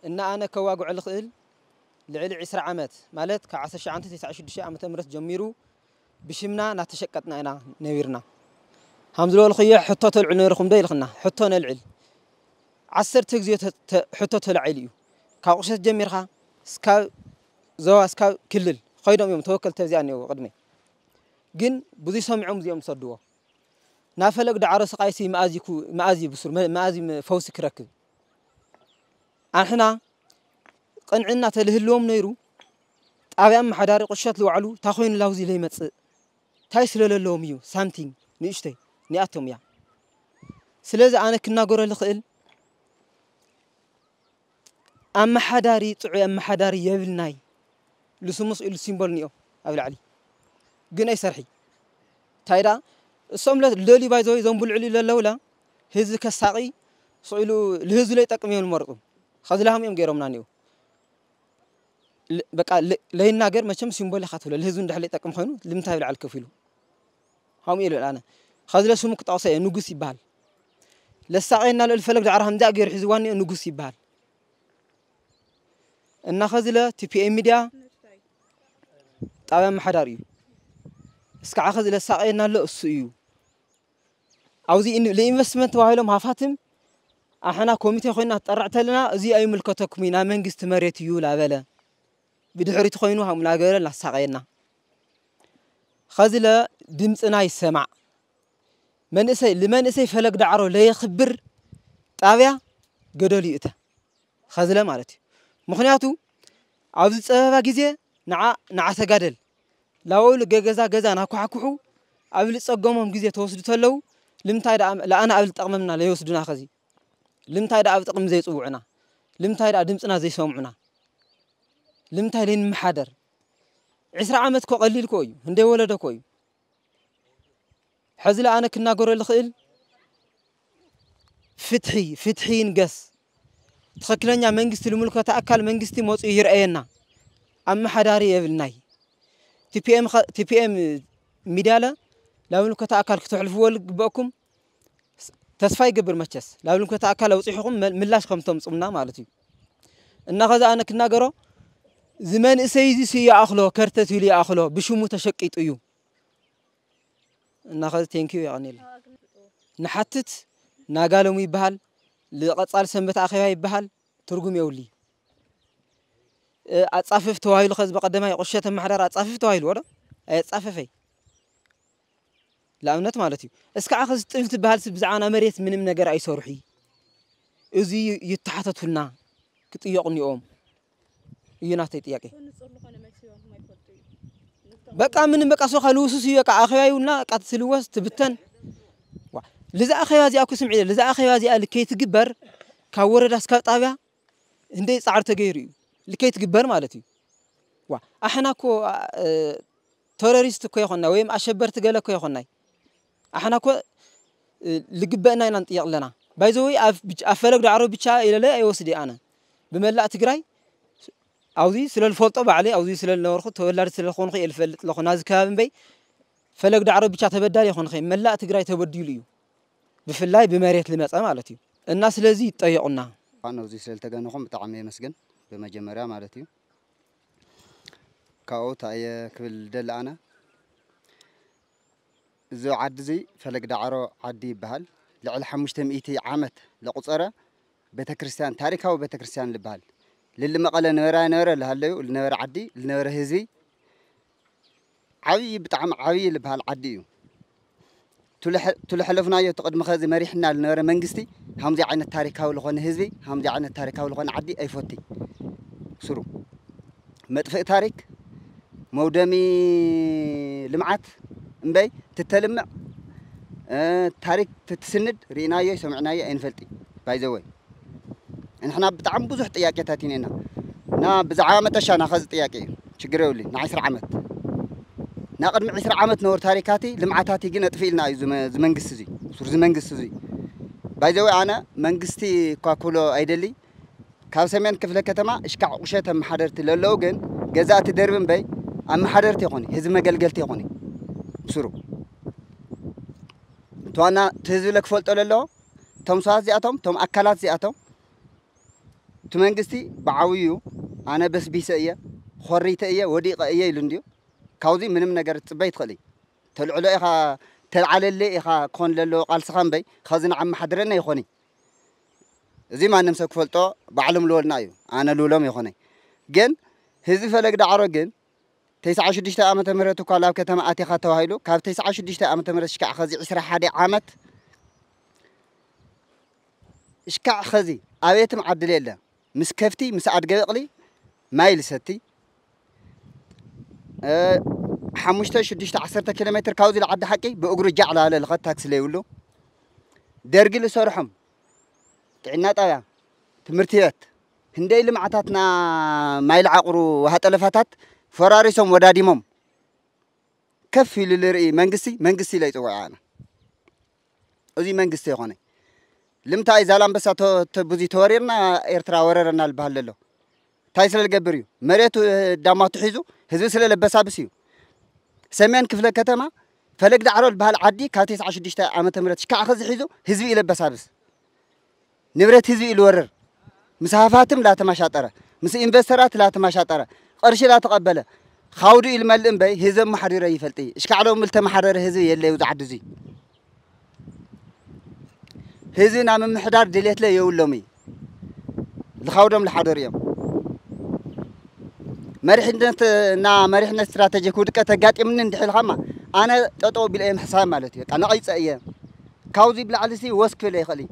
إن أنا كواقع الخيل لعلي عشر عامات مالت كعسى شعانت تسعة شد شيء عم تمرس جميرو بشمنا نتشكتنا هنا نويرنا همزلو الخيا حطت العنو رقم دايل خنا حطنا العل عسر تجزية حطت العليو كعقشة جميرها سكا زوا سكا كلل خيرهم يوم توكل تزياني وقدمي جن بدي سمعهم زي يوم صدوا نافلك دعارة سقاي سي مأزي كو مأزي بصر مأزي فوسك ركب ኣንሕና ቅንዕና ተልህልዎም ነይሩ ጣብያ መሓዳሪ ቁሸት ዝውዕሉ እታ ኮይኑ ላውዚ ለይመፅእ እንታይ ስለለለዎም እዩ ሳምቲንግ ንእሽተይ ኒኣቶም እያ ስለዚ ኣነ ክናገሮ ዝኽእል ኣመሓዳሪ ጥዑይ ኣመሓዳሪ የብልናይ ልስሙስ ኢሉ ሲምቦል እኒኦ ኣብ ላዕሊ ግን ኣይሰርሒ እንታይ ዳ እሶም ደልዩ ባይዘወይ ዞም ብልዕሉ ዘለውላ ህዝቢ ከሳቂ ስኢሉ ንህዝቢ ለይጠቅም እዮም ንመርፁ خذلهم يوم جيرهم نانيو بقى لين ناجر ما كم سيمبل خاتوله الهزون ده حليت أكم خانو لم تابع على الكفيلو هم يلو الآن خذله سمك تعصي نجوس يبال لساقينا للفلك دعرهم دا جير حزواني نجوس يبال إن خذله تي بي إم ميديا طبعا محداريو اسكع خذله ساقينا له السيو عاوزي إنه لإنفستمنت وعيلهم هافاتم ኣሕና ኮሚቴ ኮይና ክጠርዕ ተለና እዚ ኣይምልከተኩም እዩ ናይ መንግስቲ መሬት እዩ ላበለ ብድሕሪት ኮይኑ ከምኡ እናገበረ እናሳቀየና ከዚለ ድምፅና ይሰማዕ መንእሰይ ንመንእሰይ ፈለግ ዳዕሮ ለየክብር ጣብያ ገደል እዩ እተ ከዝለ ማለት እዩ ምክንያቱ ኣብዚ ፀበባ ግዜ ንዓተጋደል ላብሉ ገገዛ ገዛ ናኳሕኩሑ ኣብ ልፀገሞም ግዜ ተወስዱ ተለው ልምታይ ለኣና ኣብ ልጠቕመምና ለየወስዱና ከዚ لمتاي دا أب تقم زي صوعنا لمتاي دا دمصنا زي سمعنا لمتاي لين محادر عسر عامت كو قليل كوي هندي ولد كوي حزل أنا كنا قرر الخيل فتحي فتحي ينقص تخكلنيا منقستي الملكة تأكل منقستي موت يرأينا أما حداري يبلناي تي بي ام خ... تي بي ام ميدالا لا ملكة تأكل كتحلفوا لك بأكم تسفاي قبر مجلس لابد منك تأكل وتصيحهم ملاش خم تمس أمنا مالتي النقض أنا كنا جرا زمان سيدي سي أخلو كرتت لي أخلو بشو متشقيت أيو النقض تينكيو يعني لا نحطت نقالهم يبهل لقد صار سنبت أخيها يبهل ترجم يولي أتصفف توايل خذ بقدمها يقشة محرر أتصفف توايل ورا أتصففي ንኣብነት ማለት እዩ እስካዓ ኸ ዝጥል ትበሃል ብዛዕባና መሬት ምንም ነገር ኣይሰርሑ እዚ ይተሓተቱና ክጥየቕ እኒኦም እዩ ናተይ ጥያቄ በቃ ምንም በቃ ሰው ካልውስስ እዩ በቃ ኣኸባ ይውና በቃ ትልወስ ትብተን ልዛ ኣኸባ እዚኣ እኮ ስምዒ ልዛ ኣኸባ እዚኣ ልከይ ትግበር ካብ ወረዳ ስካብ ጣብያ እንደይ ፃዕሪ ተገይሩ እዩ ልከይ ትግበር ማለት እዩ ዋ ኣሕና ኮ ቴሮሪስት እኮ ይኮንና ወይም ኣሸበርቲ ገለ እኮ ይኮንናይ ኣሕና ኮ ልግበአና ኢና ንጥየቕ ኣለና ባይዘወይ ኣብ ፈለግ ዳዕሮ ብቻ ኢለለ ኣይወስድ ኣነ ብመላእ ትግራይ ኣብዚ ስለ ዝፈልጦ ባዕለ ኣብዚ ስለ ዝነበርኩ ተወላዲ ስለ ዝኾንኩ እየ ዝፈልጥ ኣለኹ ናዚ ከባቢ እምበይ ፈለግ ዳዕሮ ብቻ ተበዳሊ ይኾንኸ መላእ ትግራይ ተበዲሉ እዩ ብፍላይ ብመሬት ልመፀ ማለት እዩ እና ስለዚ ይጠየቁና ኣብዚ ስለ ዝተገነኹም ብጣዕሚ የመስግን ብመጀመርያ ማለት እዩ ካብኡ ታየ ክብል ደሊ ኣነ እዚ ዓዲ እዚ ፈለግ ዳዕሮ ዓዲ ይበሃል ልዕሊ 500 ዓመት ዘቑፀረ ቤተክርስትያን ታሪካዊ ቤተክርስትያን ዝበሃል ልልመቐለ ነበራ ነበረ ዝሃለዩ ዝነበረ ዓዲ ዝነበረ ህዝቢ ዓብዪ ብጣዕሚ ዓብዪ ዝበሃል ዓዲ እዩ ትልሕለፍናዮ ትቅድሚ ከዚ መሪሕና ዝነበረ መንግስቲ ከምዚ ዓይነት ታሪካዊ ዝኾነ ህዝቢ ከምዚ ዓይነት ታሪካዊ ዝኾነ ዓዲ ኣይፈቲ ስሩ መጥፍእ ታሪክ መውደሚ ልምዓት مبي تتلمع اه تاريك تتسند ريناية سمعناية انفلتي باي زوي نحنا بتعم بزح تياكي تاتينينا نا بزعامة تشانا خز تياكي شقريولي نا عشر عمت نا قدم عشر عمت نور تاريكاتي لمعاتاتي قنا طفيلنا زمنقس زي سور زمنقس زي باي زوي أنا منقستي كاكولو أيدلي كاو سمين كفلة كتما إشكع وشيت محدرتي للو جن جزات دربن بي أم محدرتي غني هزم قلقلتي غني ስሩ እቲ ዋና እቲ ህዝቢ ለክፈልጦ ዘለዎ እቶም ሰባት እዚኣቶም እቶም ኣካላት እዚኣቶም እቲ መንግስቲ ብዓብዩ ኣነ በስቢሰ እየ ኮሪተ እየ ወዲቐ እየ ኢሉ እንድዩ ካብዚ ምንም ነገር ትፅበ ይትኽእል እዩ ተልዕሎ ኢኻ ተልዓለለ ኢኻ ክኾን ዘለዎ ቃልስኻ እምበይ ካብዚ ንዓመሓድረና ይኮነ እዚ ማንም ሰብ ክፈልጦ ባዕሎም ልወልና እዩ ኣነ ልብሎም ይኮነ ግን ህዝቢ ፈለግዳ ዓሮ ግን تسعة عامة مرة تقال أب كتما أتي خاتوا هيلو كاب تسعة شدشت أمة مرت إشكع خزي عسر حادي عامت إشكع خزي أبيتم عبد الله مس كفتي مس عد قلي ما يلستي أه حمشتا شدشت عشرة كيلومتر كاوزي لعد حكي بأجر جعل على الغد تاكس ليولو درجي لسرحهم ጥዕና ጣብያ تمرتيات ቤት معتاتنا ما يلعقرو هات ألفاتات ፈራሪሶም ወዳዲሞም ከፍ ኢሉ ዝርኢ መንግስቲ መንግስቲ ኢለ ይፅውዓና እዚ መንግስቲ ይኮነ ልምታይ ዛላምበሳ ብዙ ተወሪርና ኤርትራ ወረረና ዝበሃል ዘሎ እንታይ ስለ ዝገብር እዩ መሬቱ ዳማቱ ሒዙ ህዝቢ ስለ ለበሳብስ እዩ ሰሜን ክፍለ ከተማ ፈለግ ዳዕሮ ዝበሃል ዓዲ ካብ 96 ዓመተ ምህረት ሽካዕ ክዚ ሒዙ ህዝቢ ይለበሳብስ ንብረት ህዝቢ ኢልወርር ምስ ሃፋትም ላተማሻጠረ ምስ ኢንቨስተራት ላተማሻጠረ قرشي لا تقبله خاودو يلمل امبي هزب محرر يفلطي اش كعلو ملت محرر هزب يلي وزعد زي هزي نام محدار دليت لا يولومي لخاودم لحدر يم مرحنت نا مرحنا استراتيجي كودك تغاطيمن ندحل خما انا تطو بلا حساب مالتي انا قيص ايه كاوزي بلا علسي وسكل خلي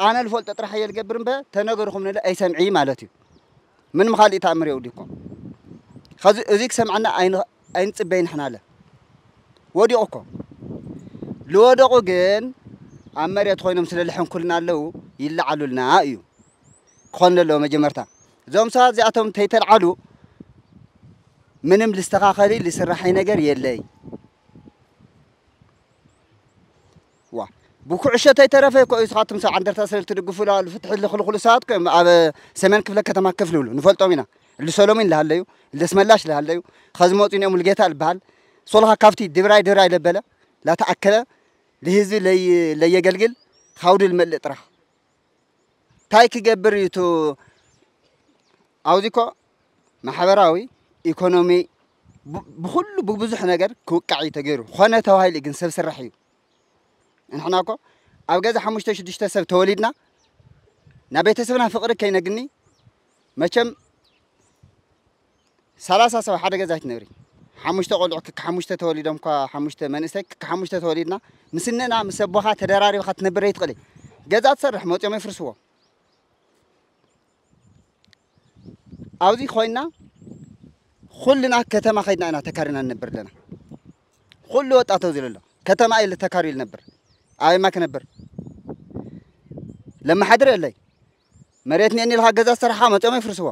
انا الفول تطرح طرح يلقبر امبه تنغركم نلا اي سمعي مالتي ምንም ካሊእ ተኣምር የውዲቆ ከዚ እዚ ክሰምዓና ኣይንፅበይን ሕናለ ወዲቑ እኮ ዝወደቑ ግን ኣብ መሬት ኮይኖም ስለ ዝሕንኩልና ኣለው ይለዓሉልና እዩ ክኾን ዘለዎ መጀመርታ እዞም ሰባት እዚኣቶም እንተይተልዓሉ ምንም ዝስተኻኸሊ ዝስራሐይ ነገር የለይ ብኩዕሾ ተይተረፈ ኮ እዩ ንስኻትኩም ሰብ ዓንደርታ ስለ እትድግፉ ፍትሒ ዝኽልኽሉ ሰባት ኮይም ኣብ ሰሜን ክፍለ ከተማ ከፍ ንብሉ ንፈልጦም ኢና ልሰሎሚን ዝሃለዩ ልደስመላሽ ዝሃለዩ ከዚ መፅኡ ኒኦም ሙልጌታ ዝበሃል ሶልኻ ካብቲ ድብራይ ድብራይ ለበለ ላተኣከለ ንህዝቢ ለየገልግል ካብኡ ዝመልእ ጥራሕ እንታይ ክገብር እዩ ኣብዚ ኮ ማሕበራዊ ኢኮኖሚ ብኩሉ ብብዙሕ ነገር ክውቃዕ እዩ ተገይሩ ኮነ ተባሂሉ ግን ሰብ ስራሕ እዩ ንሕናኮ ኣብ ገዛ ሓሙሽተ ሽዱሽተ ሰብ ተወሊድና ናብ ቤተሰብና ፍቕሪ ከይነግኒ መቸም ሰላሳ ሰብ ሓደ ገዛ ኣይትነብሪ ሓሙሽተ ቆልዑ ክሓሙሽተ ተወሊዶም እኳ ሓሙሽተ መንእሰይ ክሓሙሽተ ተወሊድና ምስነና ምስ ኣቦኻ ተደራሪብካ ትነብር ኣይትኽእል ገዛ ትሰርሕ መፅኦም ይፍርስዎ ኣብዚ ኮይና ኩልና ከተማ ከይድና ኢና ተካሪና ንነብር ኣለና ኩሉ ወጣተው ዝብለ ኣሎ ከተማ እዩ ተካሪዩ ዝነብር ኣበይ ክነብር ለመሓድር የለይ መሬትኒ እኒልካ ገዛ ሰሪሕካ መፅኦም ይፍርስዎ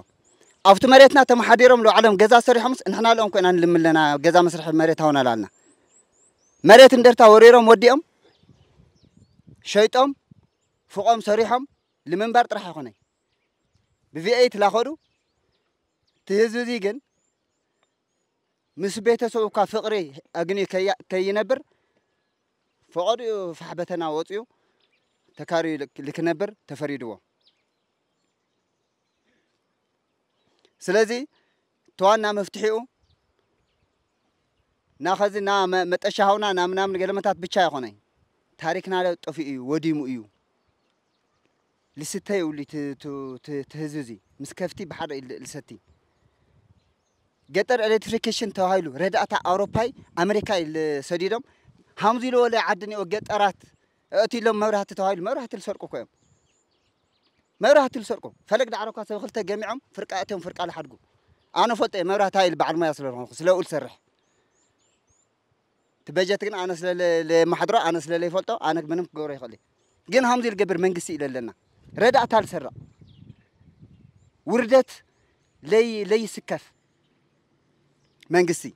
ኣብቲ መሬትና ተመሓዲሮም ልባዕሎም ገዛ ሰሪሖምስ ንሕና ልኦም ኮይና ንልምለና ገዛ መስርሒ መሬት ኣውናል ኣለና መሬት እንደርታ ወሪሮም ወዲኦም ሸይጦም ፍቆም ሰሪሖም ልምንባር ጥራሕ ኣይኮነይ ብቪአይ ትላኸዱ እቲ ህዝቢ እዚ ግን ምስ ቤተሰቡ እኳ ፍቕሪ ኣግንዩ ከይነብር فقري فحبتنا وطيو تكاري لك نبر تفريدوا سلازي توانا مفتحيو ناخذ نا متشاهونا نا منام نغلمتات بتشا يخوني تاريخنا له طفي وديمو ايو لستي ولي تهززي مسكفتي بحر لستي جتر الكتريكيشن تو هايلو رداتا اوروباي امريكا السديدم هامزي لو لا عدني وجت أرات أتي لهم ما راح تتهاي ما راح تلسرقوا كم ما راح فلك دعروا كاسة جميعهم فرق أتهم فرق أنا فوت ما راح تايل بعد ما يصل رمخس لو أقول سرح أنا سل ل أنا سل لي فوتو أنا منهم قوري خلي جن همزي الجبر من قصي إلى لنا ردع تال سرع وردت لي لي سكف من قصي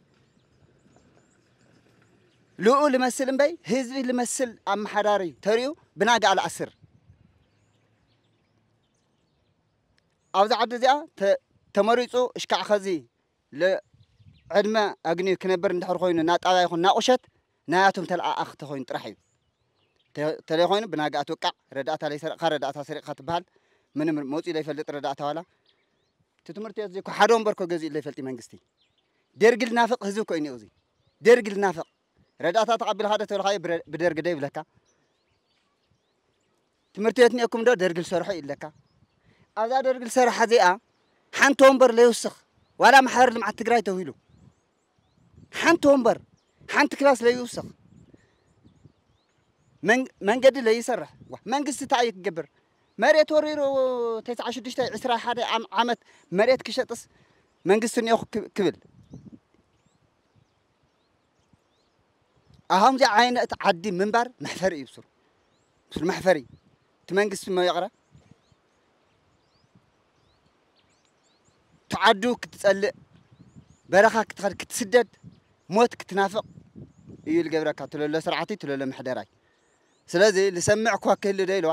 ልኡ ልመስል እምበይ ህዝቢ ልመስል ኣመሓዳሪ ተሪኡ ብናጋ ኣልዓስር ኣብዛ ዓዲ እዚኣ ተመሪፁ እሽካዕ ከዚ ዕድመ ኣግንዩ ክነብር እንድሕር ኮይኑ ናጣባ ይኹን ናቁሸት ናያቶም ተለኣኣኽተ ኮይኑ ጥራሕ እዩ ተለይ ኮይኑ ብናጋኣ ትውቃዕ ረዳእታ ለይሰረቕካ ረዳእታ ሰሪቕካ ትበሃል ምንም መውፅኡ ዘይፈልጥ ረዳእታ ዋላ እቲ ትምህርቲ እዮ ዘይኮ ሓደ ወንበር ኮ ገዚኡ ዘይፈልጥ መንግስቲ ደርጊ ልናፍቕ ህዝቢ ኮይኑ እዩ እዚ ደርጊ ልናፍቕ ረዳእታ ተቐቢልካ ዶ ተብልካዮ ብደርጊ ዶ ይብለካ ትምህርቲ ቤት እኒአኩም ዶ ደርጊ ዝሰርሖ ይብለካ ኣብዛ ደርጊ ዝሰርሓ እዚኣ ሓንቲ ወንበር ለይውስኽ ዋላ ማሕበር ልምዓት ትግራይ ተባሂሉ ሓንቲ ወንበር ሓንቲ ክላስ ለይውስኽ መንገዲ ለይሰርሕ መንግስቲ እንታይ እዩ ክገብር መሬት ወሪሩ 96 21 ዓመት መሬት ክሸጥስ መንግስቲ እኒኦ ክብል أهم زي عين أتعدي من بار محفري يبصر بصر محفري تمنجس ما يقرأ تعدو كتتسأل برخة كتخل كتسدد موت كتنافق እዩ ዝገብረካ ትለሎ ስርዓቲ ትለሎ ምሕደራይ ስለዚ ዝሰምዕ እኳ ክህሊ ዶ ኢልዋ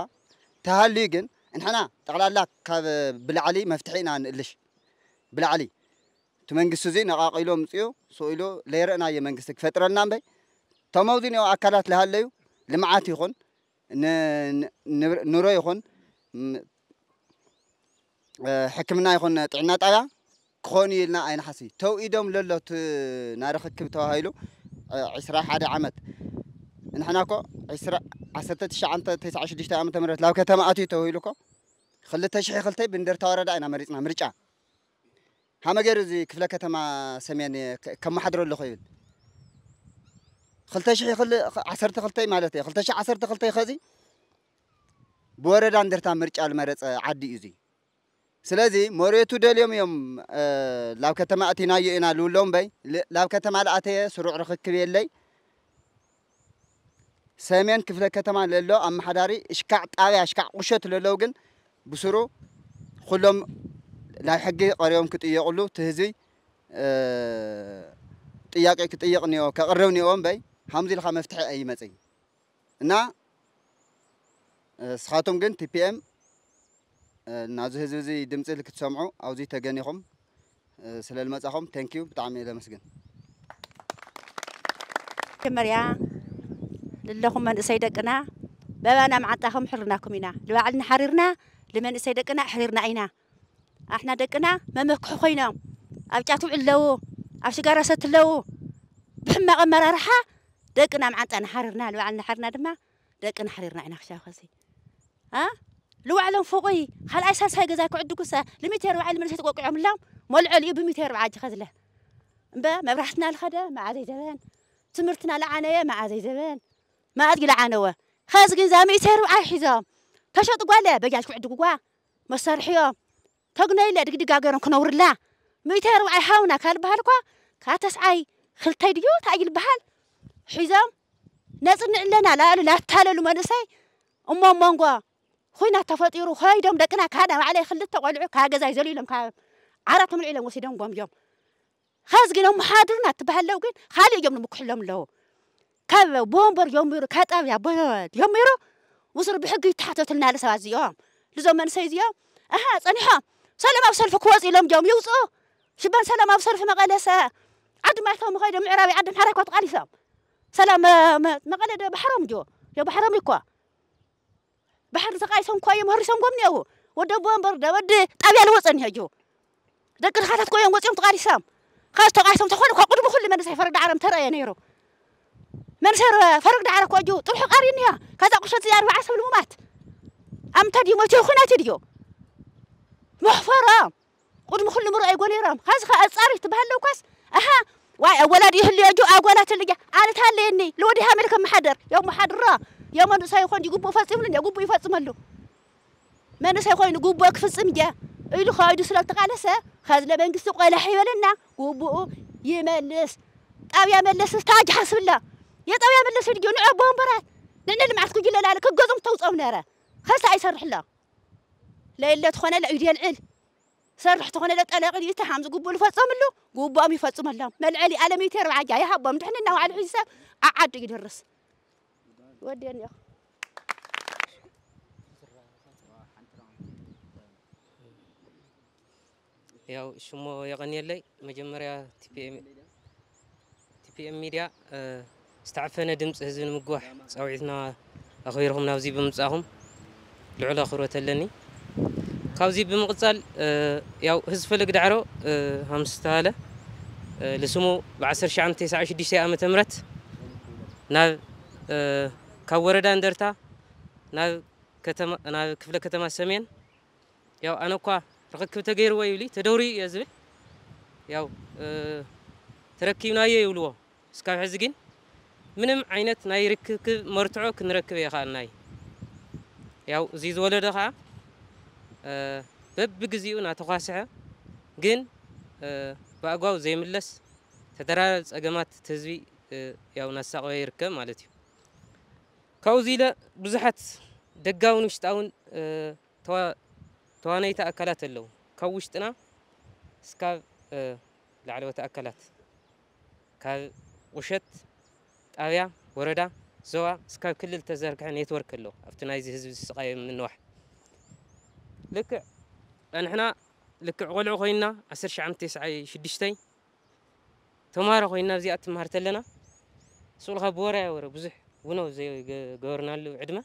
ተሃልዩ ግን ንሕና ጠቕላላ ካብ ብላዕሊ መፍትሒ ኢና ንእልሽ ብላዕሊ እቲ መንግስቲ እዚ ነቓቂሎ ምፅኡ ስኢሉ ለይርእናየ መንግስቲ ክፈጥረልና እምበይ እቶም ኣብዚ እኒኦ ኣካላት ዝሃለዩ ልምዓት ይኹን ኑሮ ይኹን ሕክምና ይኹን ጥዕና ጣብያ ክኾኑ ኢልና ኣይንሓሲ ተውኢዶም ዘሎ ናርክክብ ተባሂሉ 21 ዓመት ንሕና ኮ 1996 ዓ ም ናብ ከተማ ኣትዩ ተባሂሉ ኮ 2002 ብንደርታ ወረዳ ኢና መሪፅና ምርጫ ሃመ ገይሩ እዚ ክፍለ ከተማ ሰሜን ከመሓድረለኹ ይብል خلتاش خل عصرت خلتاي مالتي خلتاش عصرت خلتاي خزي بورد عند درت مرج على مرت عدي يزي سلازي موريتو دليوم يوم أه لو كتما أتينا يينا لولون بي لو كتما لأتي سرع رخ كبير لي سامين كفلا كتما للو أم حداري إشكاع تاوي إشكاع قشت للو قن بسرو خلهم لا حقي قريهم كنت إياه قلو تهزي أه تياك كنت إياه قنيو كقرونيو بي همزي لخا مفتح أي مزي نا سخاتم جن تي بي ام نازو هزو زي دمزي لك تسمعو أو زي تغني خم سلال مزا خم تنكيو بتعمي إلى مسجن كمريا للخم من سيدكنا بابا أنا معتاهم حررناكم هنا لو علنا حررنا لمن سيدكنا حررنا هنا احنا دكنا ما مكحوخينا أبتعتو علاوو أبتعتو علاوو أبتعتو علاوو بحما غمرا رحا دقنا مع عنتنا حررنا لو عنا حررنا دما دقنا حررنا عنا خشى خسي ها لو علم فوقي هل أي سالس هاي جزاك قعد دقوسة لميتير وعلم من هتقوق عملا مول علي بميتير وعاد خذله بقى ما برحتنا الخدا ما عاد يدبان تمرتنا لعنايا ما عاد يدبان ما عاد يلا عنوا خاز جنزا ميتير وعاد حزام كشط قلا بجاش قعد دقوا ما صار حيوم تقنعي لا دقدق عقرن كنور لا ميتير وعاد حاونا كالبهالكوا كاتس عي خلتي ديو تعجل بهال حزام نصنع لنا لا لا تهللوا منسي امو مانغوا خوينا تفطيرو خاي دم دقنا كادا عليه خلت قلع كاغزا يزليلم كا عرتهم العلم وسيدهم بام يوم خاز قلهم حاضرنا تبهلوا قين خالي يوم مكحلم لو كاب بومبر يوم يرو كاتاب يا بيض يوم يرو وصل بحق يتحطت لنا لسوا زيوم لزوم من سيد يوم اها صنيحا سلام ابو سلف كوازي لم يوم يوصو شبان سلام ابو سلف مقالسه عد ما يفهم خايد معرابي عد حركه قاليسه سلام ما ما قال ده بحرام جو يا بحرام يكو بحر زقاي سون كوي مهر سون قمني أو وده بوم برد وده تابي على وصل نهجو ده كل خلاص كوي وصل يوم تقاري سام خلاص تقاري سام تقول خاقد مخلي من سيفر دعارم ترى يا نيرو من سير فرق دعارك وجو تروح قارينها كذا قشط زيار وعسل ممات أم تدي ما تشوفنا تديو محفرة قد مخلي مرأي قولي رام خلاص خلاص عارف تبهل لو كاس أها واي ولادي هل يجوا أقولات اللي جا أنا تهلي إني هم لكم حدر يوم حدرة يوم أنا سيكون يجوب يفصم لنا يجوب يفصم له ما أنا سيكون يجوب يفصم جا إلو خايد سلالة قالسة خذنا بنك سوق على حيبلنا جوبو يملس أو يملس تاج حسب الله يا طبيعي يملس الجو نعبهم برا لأن اللي معك جل لا لك جزم توصل نرى خلاص عيسى رحلة لا إلا تخونا لا يدين عل سرحت هنا لطلاق يتحام زقبو الفصم له قبام يفصم لهم ملعلي على ربع جاي هبهم نوع وعلى الحساب اعد يدرس ودين يا ያው ሽሞ የቀኒየለይ መጀመሪያ ቲፒኤም ሚድያ استعفنا ድምፂ ህዝቢ مقوح سويتنا أخيرهم ናብዚ ብምምፃእኹም ልዑል خروت لني كابزي بمقتل ياو هز فلق دعرو همستاله لسمو بعصر شعام تسعة عشر دي سيئة متمرت ناو كاوردا اندرتا ناو كتما ناو كفلة كتما سمين ياو انا قا رقب تغير ويولي تدوري يا زبل ياو تركيب يولو سكاف عزقين منم عينت ناي ركب مرتعو كنركب يا خال ياو زيز ولد خا በብግዚኡ እናተኳስዐ ግን ብኣግባቡ ዘይምለስ ተደራረብ ፀገማት እቲ ህዝቢ ያው እናሳቀየ ይርከብ ማለት እዩ ካብኡ ኢለ ብዙሓት ደጋውን ውሽጣውን ተዋነይቲ ኣካላት ኣለዉ ካብ ውሽጥና እስካብ ላዕለወቲ ኣካላት ካብ ቁሸት ጣብያ ወረዳ ዞባ እስካብ ክልል ተዘርግሐ ኔትወርክ ኣለዎ ኣብቲ ናይዚ ህዝቢ ዝስቃየ ምንዋሕ لكع أنا هنا لكع غلع غينا عسر شعم تسعى شدشتين تمارا غينا زي أتمارت لنا سول غبورة ورا بزح ونو زي جورنا لو عدمة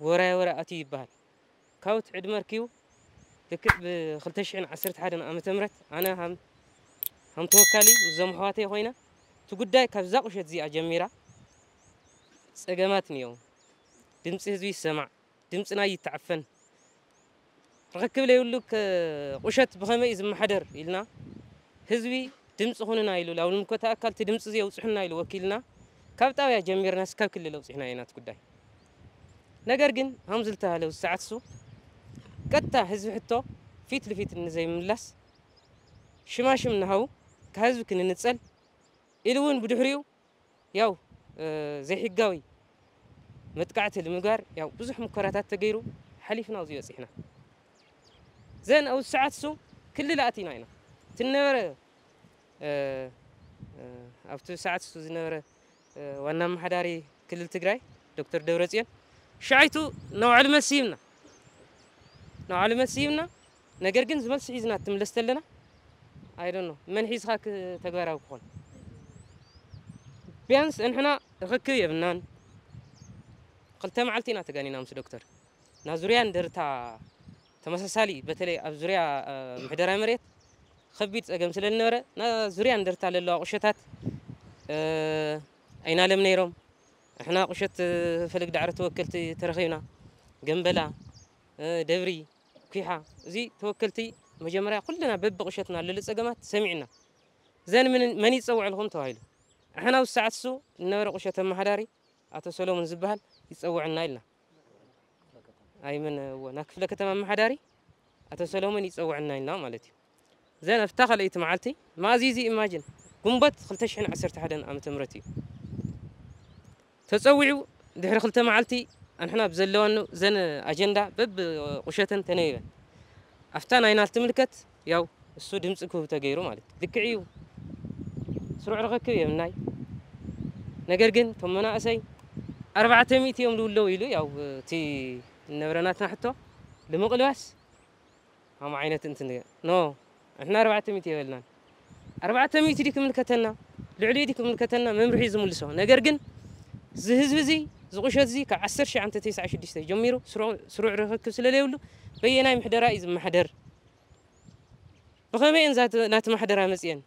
ورا ورا أتي بحال كاوت عدمر كيو لكع بخلتش عن عسرت حدا أنا متمرت أنا هم هم توكلي مزام حواتي غينا تقدّي كفزق وش تزيع جميرة سجمتني يوم دمسي هذي السمع دمسنا يتعفن ركب لي يقول لك قشت آه، بخمة إذا محضر إلنا هزوي دمص هوننا إلو لو نمكو تأكل تدمص زي وصحنا إلو وكيلنا كابتا ويا جميرنا سكاب كل لو صحنا إينا تكداي نقرقن همزلتها لو الساعات سو قطع هزو حتو فيت لفيت زي ملس شماش من هاو كهزو كن نتسل إلوون بدحريو ياو آه، زي حقاوي متقعت المقار ياو بزح مكراتات تقيرو حليفنا وزيو صحنا زين او الساعات سو كل لا اتينا هنا تنبر ኣብቲ ሰዓት እሱ ዝነበረ ዋና ኣመሓዳሪ ክልል ትግራይ ዶክተር ደብረፅዮን ሸዓይቱ ነውዕሉ መልሲ ይብና ነውዕሉ መልሲ ይብና ነገር ግን ዝመልሲ ሒዝና ትምለስ ተለና ኣይደኖ መን ሒዝካ ተግባራዊ ክኾን ቢያንስ እንሕና እክክብ የብናን ክልተ መዓልቲ ኢና ተጋኒና ምስ ዶክተር ና ዙርያ እንድርታ تمسسالي بتلي أبزريا محدرة مريت خبيت أجمع سلة النورة نا زريا ندرت على الله قشتات أين علم نيرم إحنا قشت فلك دعرت توكلتي ترخينا جنبلا دبري كيحة زي توكلتي مجمرة كلنا بب قشتنا للس أجمعت سمعنا زين من من يتسوع لهم توايل إحنا وسعت سو النورة قشتها محداري أتسلو من زبهل يتسوع النايلنا ኣይመን ወና ክፍለ ከተማ ኣመሓዳሪ ኣቶ ሰሎሞን ይፀውዕና ኢልና ማለት እዩ ዘን ኣብታ ካልአይቲ መዓልቲ ማእዚዚ ኢማጅን ጉንበት 211 ዓ ም እዩ ተፀዊዑ ድሕሪ ክልተ መዓልቲ ኣንሕና ብዘለወኑ ዘን ኣጀንዳ በብ ቁሸተን ተነይበን ኣብታ ናይ ናልቲ ምልከት ያው እሱ ድምፂ ክህብ ተገይሩ ማለት ልክዕ እዩ ስሩዕ ረኽክብ የምናይ ነገር ግን ቶም መናእሰይ 400 እዮም ልውለው ኢሉ ያው እቲ ንብረናትና ሕቶ لمقلوس هم عينت انت نو احنا 400 يبلنا 400 ديك ملكتنا لعلي ديك ملكتنا ما مرحي نجر جن زي زهز بزي زقشت زي ك 10 شي انت 96 جميرو سرع سرع ركب سلليولو بينا محدرا يز محدر ان ذات نات محدرا مزين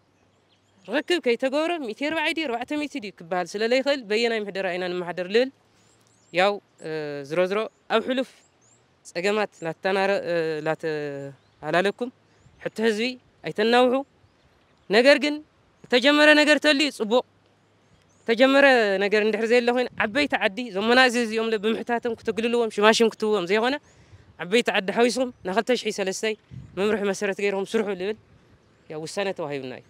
ركب كي تغور 240 400 دي كبال سللي خل بينا محدرا اينا محدر لل ያው ዝሮ ዝሮ ኣብ ሕሉፍ ፀገማት ላተሃላለኩም ሕቶ ህዝቢ ኣይተናውሑ ነገር ግን ተጀመረ ነገር ተልዩ ፅቡቕ ተጀመረ ነገር እንድሕር ዘየለ ኮይኑ ዓበይቲ ዓዲ እዞም መናእሰይ እዚኦም ብምሕታቶም ክተግልልዎም ሽማሽም ክትውዎም ዘይኮነ ዓበይቲ ዓዲ ሓዊስኩም ናብ 203 መምርሒ መሰረት ገይርኩም ስርሑ ልብል ውሳነ ተዋሂቡና እዩ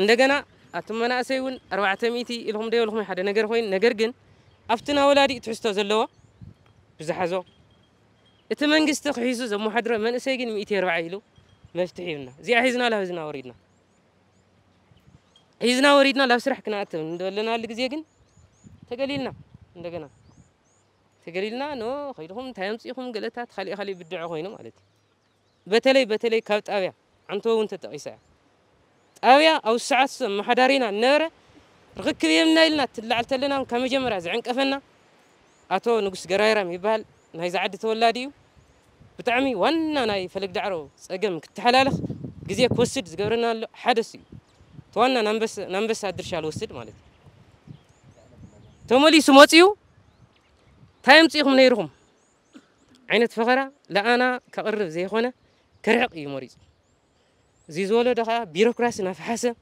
እንደገና أتم أنا أسيون أربعة ميتي إلهم ده ولهم حدا نجر خوين نجر جن أفتنا ولادي تحسوا زلوا بزحزوا إتمن جست خيزوا زم حدر من أسيجن ميتي أربعة إلو ما فتحينا زي عايزنا لا عايزنا وريدنا عايزنا وريدنا لا بسرح كنا أتم دولنا اللي جزيجن تقليلنا عندنا تقليلنا نو خيرهم تيمس يهم قلتها تخلي خلي بدعوا خوينه مالتي بتلي بتلي كابت أبيع عن تو وانت تقيسها ጣብያ ኣብ ሰዓት መሓዳሪና ነበረ ርክክብ የምና ኢልና ትላዓልተ ኣለና ካብ መጀመርያ ዝዕንቀፈና ኣቶ ንጉስ ገራይራ ይበሃል ናይዚ ዓዲ ተወላዲ እዩ ብጣዕሚ ዋና ናይ ፈለግ ዳዕሮ ፀገም ክትሓላለኽ ግዜ ክወስድ ዝገብረና ኣሎ ሓደስ እዩ እቲ ዋና ናንበሳ ድርሻ ዝወስድ ማለት እዩ ተመሊሱ መፅኡ እንታይ ምፅኢኹም ነይርኹም ዓይነት ፈኸራ ለኣና ከቕርብ ዘይኮነ ክርሕቕ እዩ መሪፁ زي زولو دخا بيروقراسي نا فحاسة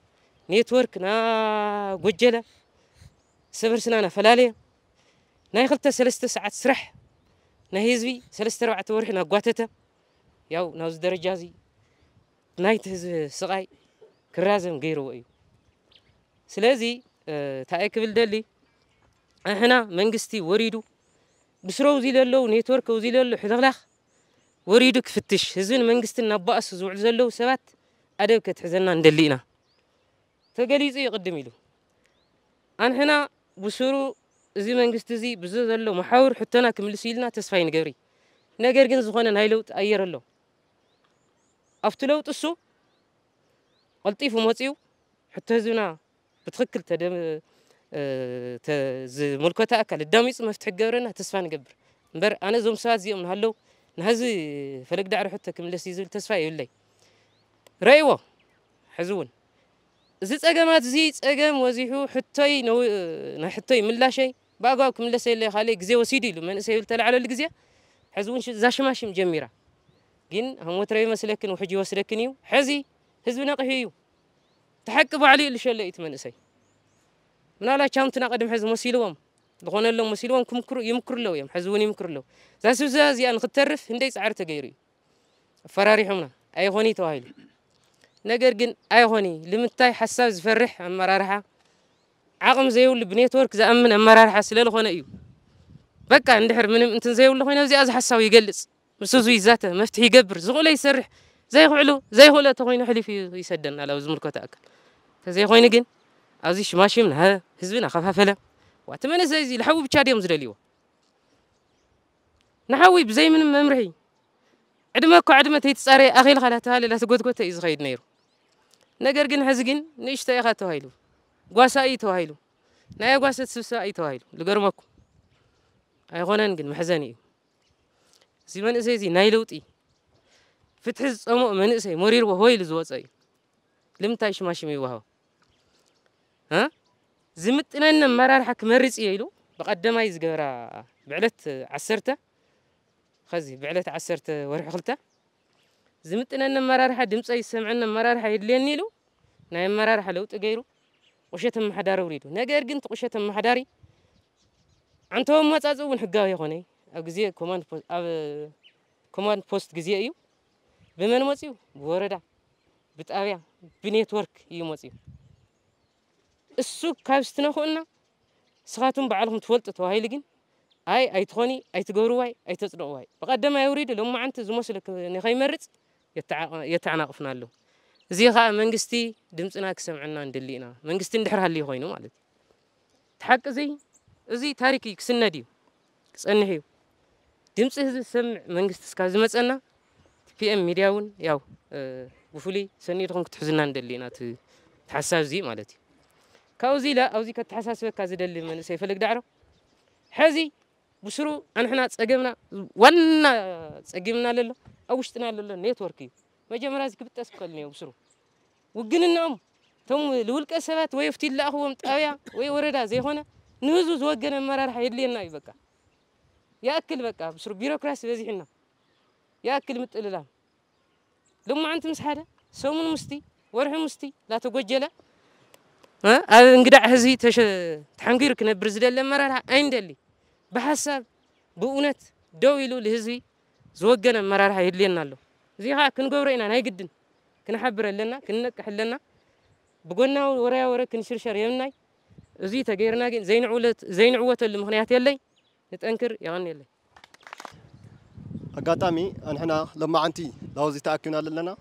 نيتورك نا قجلة سفر سنة فلالي نا يخلطة سلستة ساعة سرح نا هزبي سلستة روعة تورح نا قواتتة ياو ناوز درجازي نايت هزب سغاي كرازم غيرو ايو سلازي اه تاك بالدلي احنا منقستي وريدو بسرو زي لالو نيتورك وزي لالو حذغلاخ وريدو كفتش هزين منقستي نباس وزوع زلو سبات أدب كتحزننا ندلينا تقليزي يقدم له أنا هنا بشرو زي ما قست زي بزوز الله محاور حتنا كمل سيلنا تسفين قري نقدر جنز خان هاي لوت أير له أفتلو تسو قلطيف وموتيو حتى هزنا بتخكل تدم آه، ملكة الدم يسمى فتح جبرنا تسفين قبر بر أنا زوم ساعات زي من هلو نهزي فلك دعر حتى كمل سيزل تسفين يلي ረይዎ ሕዚ እውን እዚ ፀገማት እዚ ፀገም ወዚሑ ሕቶይ ናይ ሕቶይ ምላሸይ ብኣግባብ ክምለሰ የለ ካልእ ግዜ ወሲዱ ኢሉ መንእሰይ ብል ተላዓለሉ ግዜ ሕዚ እውን ዛሽማሽም ጀሚራ ግን ሃሞትረቢ መስለክን ውሕጂ ይወስደክን እዩ ሕዚ ህዝቢ ነቕሒ እዩ ተሓቂ ባዕሉ እዩ ልሸሎ እዩ መንእሰይ ምናልባት ቻምትና ቀድም ሕዚ መሲልዎም ዝኾነሎም መሲልዎም ይምክሩ ኣለዉ እዮም ሕዚ እውን ይምክሩ ኣለዉ እዛ ስብዛ እዚኣ ንክተርፍ እንደይ ፃዕሪ ተገይሩ እዩ ኣፈራሪሖምና ኣይኮኒ ተባሂሉ ነገር ግን ኣይኮነይ ንምንታይ ሓሳብ ዝፈርሕ ኣመራርሓ ዓቕም ዘይብሉ ብኔትወርክ ዝኣምን ኣመራርሓ ስለዝኾነ እዩ በቃ እንድሕር ምንም እንትን ዘይብሉ ኮይኑ እዚኣ ዚ ሓሳብ ይገልፅ ምስ ህዝቢ ይዛተ መፍትሒ ይገብር ዝኽእሎ ይሰርሕ ዘይኽዕሉ ዘይኽእሎ እተኮይኑ ሕሊፍ ይሰደና ላብ ዝምልከቶ ኣካል ተዘይኮይኑ ግን ኣብዚ ሽማሽም ና ህዝቢ ናኸፋፈለ ዋቲ መንእሰይ እዚ ንሓዊ ብቻ ድዮም ዝደልይዎ ንሓዊ ብዘይምንም መምርሒ ዕድመ እኳ ዕድመ ተይትፃረየ ኣኺልካ ላተባሃለ ላተጎትጎተ እዩ ዝኸይድ ነይሩ نجر جن هزجن نيش تايخة تهيلو قاسة أي تهيلو نايا قاسة سوسة أي تهيلو لقر ماكو أي غنان جن محزني زمان إزاي زي نايلوت إي فتح أم من إزاي مرير وهويل زوات أي لم تعيش ما شيء وها ها زمت إن إن مرا حك مرز إيلو بقدم أي زجرة بعلت عسرته خزي بعلت عسرته ورح خلته زمتنا أن مرارها دمت أي سمع أن مرارها يدلني له نعم مرارها لو تغيره وشتم المحدار أريده نجار جنت وشيت المحداري عندهم ما تعزوا من حقا يا خوني أجزي كمان أب كمان بوست جزي أيو بمن ما تيو بوردا بنيت ورك يوم ما تيو السوق كابستنا خونا سخاتهم بعلهم تولت توهاي لجن أي أي تغني أي تجاروا أي أي تصدقوا أي بقدم ما يريد لهم ما عنده زمان سلك نخي يتعناقفنا له እዚ ከዓ መንግስቲ ድምፅና ክሰምዐና ንድሊ ኢና መንግስቲ እንድሕር ሃልዩ ኮይኑ ማለት እዩ እቲ ሓቂ እዚ እዚ ታሪክ እዩ ክስነድ እዩ ክፀንሕ እዩ ድምፂ ህዝቢ ዝሰምዕ መንግስቲ እስካብ ዝመፀና ፒኤም ሚድያ እውን ያው ብፍሉይ ሰኒድኹም ክትሕዝና ንደሊ ኢና እቲ ሓሳብ እዚ ማለት እዩ ካብዚ ኢላ ኣብዚ ከተሓሳስበካ ዝደሊ መንእሰይ ፈለግ ዳዕሮ ሕዚ ብስሩ ኣንሕና ፀገምና ዋና ፀጊምና ለሎ ኣብ ውሽጥና ለሎ ኔትወርክ እዩ መጀመርያ እዚ ክብጠስ ክኽእል እኒሄ ብስሩ ውግንናኦም እቶም ልውልቀ ሰባት ወይ ፍቲ ለኣኽዎም ጣብያ ወይ ወረዳ ዘይኮነ ንህዝቡ ዝወገነ ኣመራርሓ የድልየና እዩ በቃ ياكل بقى بسر بيروكراسي بزي حنا ياكل متقللا لما انت مسحاله سومن مستي ورحي مستي لا تجوجله ها انقدع هزي تش تحنقيرك نبرز دل مرارها عين دلي بحسب بؤنت دويلو لهزي زوجنا مرارها يدلينا له زي ها كن قورينا هاي جدن كن حبر لنا كن نكح لنا بقولنا ورا ورا كن شرشر يمناي زي تغيرنا زين عولت زين عوت المهنيات يلي نتأنكر يغني يلي أقاتامي أن هنا لما عنتي لو زي تأكلنا لنا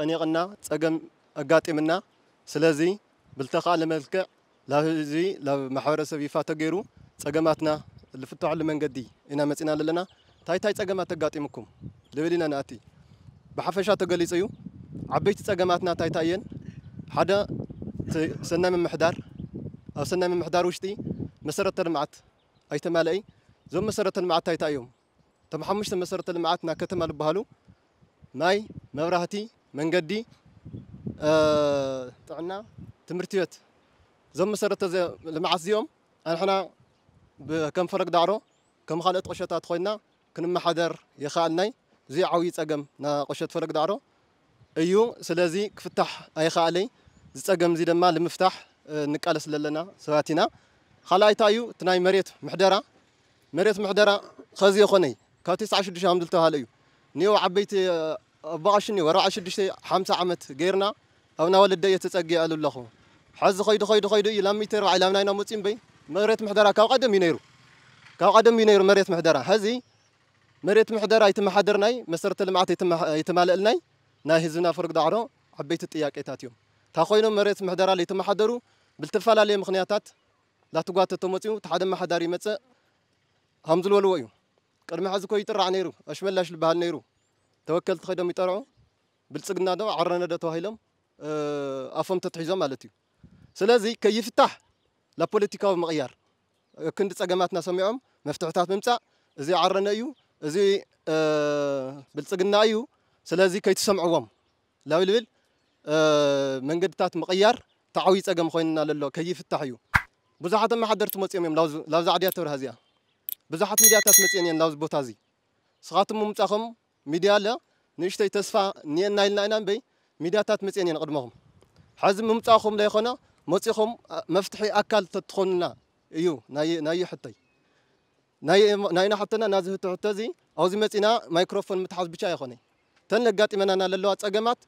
أني غنا تأجم أقاتي منا سلازي بالتقى على ملك لا زي لا محورس في فاتجرو ዝፍትሐሉ መንገዲ ኢና መፂና ዘለና ታይታይ ፀገማት ተጋጢምኩም ዝብል ኢና ንኣቲ ብሓፈሻ ተገሊፁ እዩ ዓበይቲ ፀገማትና ታይታይ እየን ሓደ ሰናይ ምምሕዳር ኣብ ሰናይ ምምሕዳር ውሽጢ መሰረተ ልምዓት ኣይተማልአይ እዞም መሰረተ ልምዓት ታይታይ እዮም እቶም ሓሙሽተ መሰረተ ልምዓት ናብ ከተማ ዝበሃሉ ማይ መብራህቲ መንገዲ ጥዕና ትምህርቲ ቤት እዞም መሰረተ ልምዓት እዚኦም ኣንሕና ብከም ፈረቅ ዳዕሮ ከም ካልኦት ቁሸታት ኮይንና ክንመሓደር የኽኣልናይ እዚ ዓብዪ ፀገም ና ቁሸት ፈረቅ ዳዕሮ እዩ ስለዚ ክፍታሕ ኣይከኣለይ ዝፀገም እዚ ድማ ንምፍታሕ ንቃለስ ዘለና ሰባት ኢና ካልኣይ እንታይ እዩ እቲ ናይ መሬት ምሕደራ መሬት ምሕደራ ከዚ ይኮነይ ካብ 96 ከም ዝተባሃለ እዩ ንዮ ዓበይቲ ኣባቐሽ እኒ 46 50 ዓመት ገይርና ኣብ ና ወለደ እየ ተፀጊዐ ኣለኹ ሕዚ ኸይዱ ኸይዱ ኸይዱ እዩ ላብ 140 ላብ ናይና መፂም በይ مريت محدرا كاو قدم ينيرو كاو قدم ينيرو مريت محدرا هذه مريت محدرا يتم حدرناي مسرت المعات يتم يتمالئلناي ناي هزنا فرق دعرو عبيت الطياقيتات يوم تاخوينو مريت محدرا اللي يتم حدرو بالتفالا لي مخنياتات لا تقوات تومتيو تحد محدار يمص همز الولويو قرم حز كو يطرع نيرو اشملاش البال نيرو توكلت خدم يطرعو بلصقنا دو عرنا دو توهيلم افهم تتحيزو مالتي سلازي كيفتح كي ናብ ፖለቲካዊ ምቕያር ክንዲ ፀገማትና ሰሚዖም መፍትሕታት ምምፃእ እዚ ዓረነ እዩ እዚ ብልፅግና እዩ ስለዚ ከይትሰምዕዎም ላብ ልብል መንገድታት ምቕያር ተዓብዪ ፀገም ኮይኑና ዘሎ ከይፍታሕ እዩ ብዙሓት ኣመሓደርቲ መፅኦም እዮም ናብዚ ዓድያ ተብርሃ እዚኣ ብዙሓት ሚድያታት መፅአን እየን ናብዚ ቦታ እዚ ስኻትም ምምፃኹም ሚድያ ኣለ ንእሽተይ ተስፋ እኒአና ኢልና ኢና እምበይ ሚድያታት መፅአን እየን ቅድመኹም ሕዚ ምምፃኹም ዘይኮነ መፂኹም መፍትሒ ኣካል ተትኾኑና እዩ ናየ ሕተይ ናይና ሕቶና ናዚ ህቶ ሕቶ እዚ ኣብዚ መፂና ማይክሮፎን ምትሓዝ ብቻ ኣይኮነ ተን ኣጋጢመናና ዘለዋ ፀገማት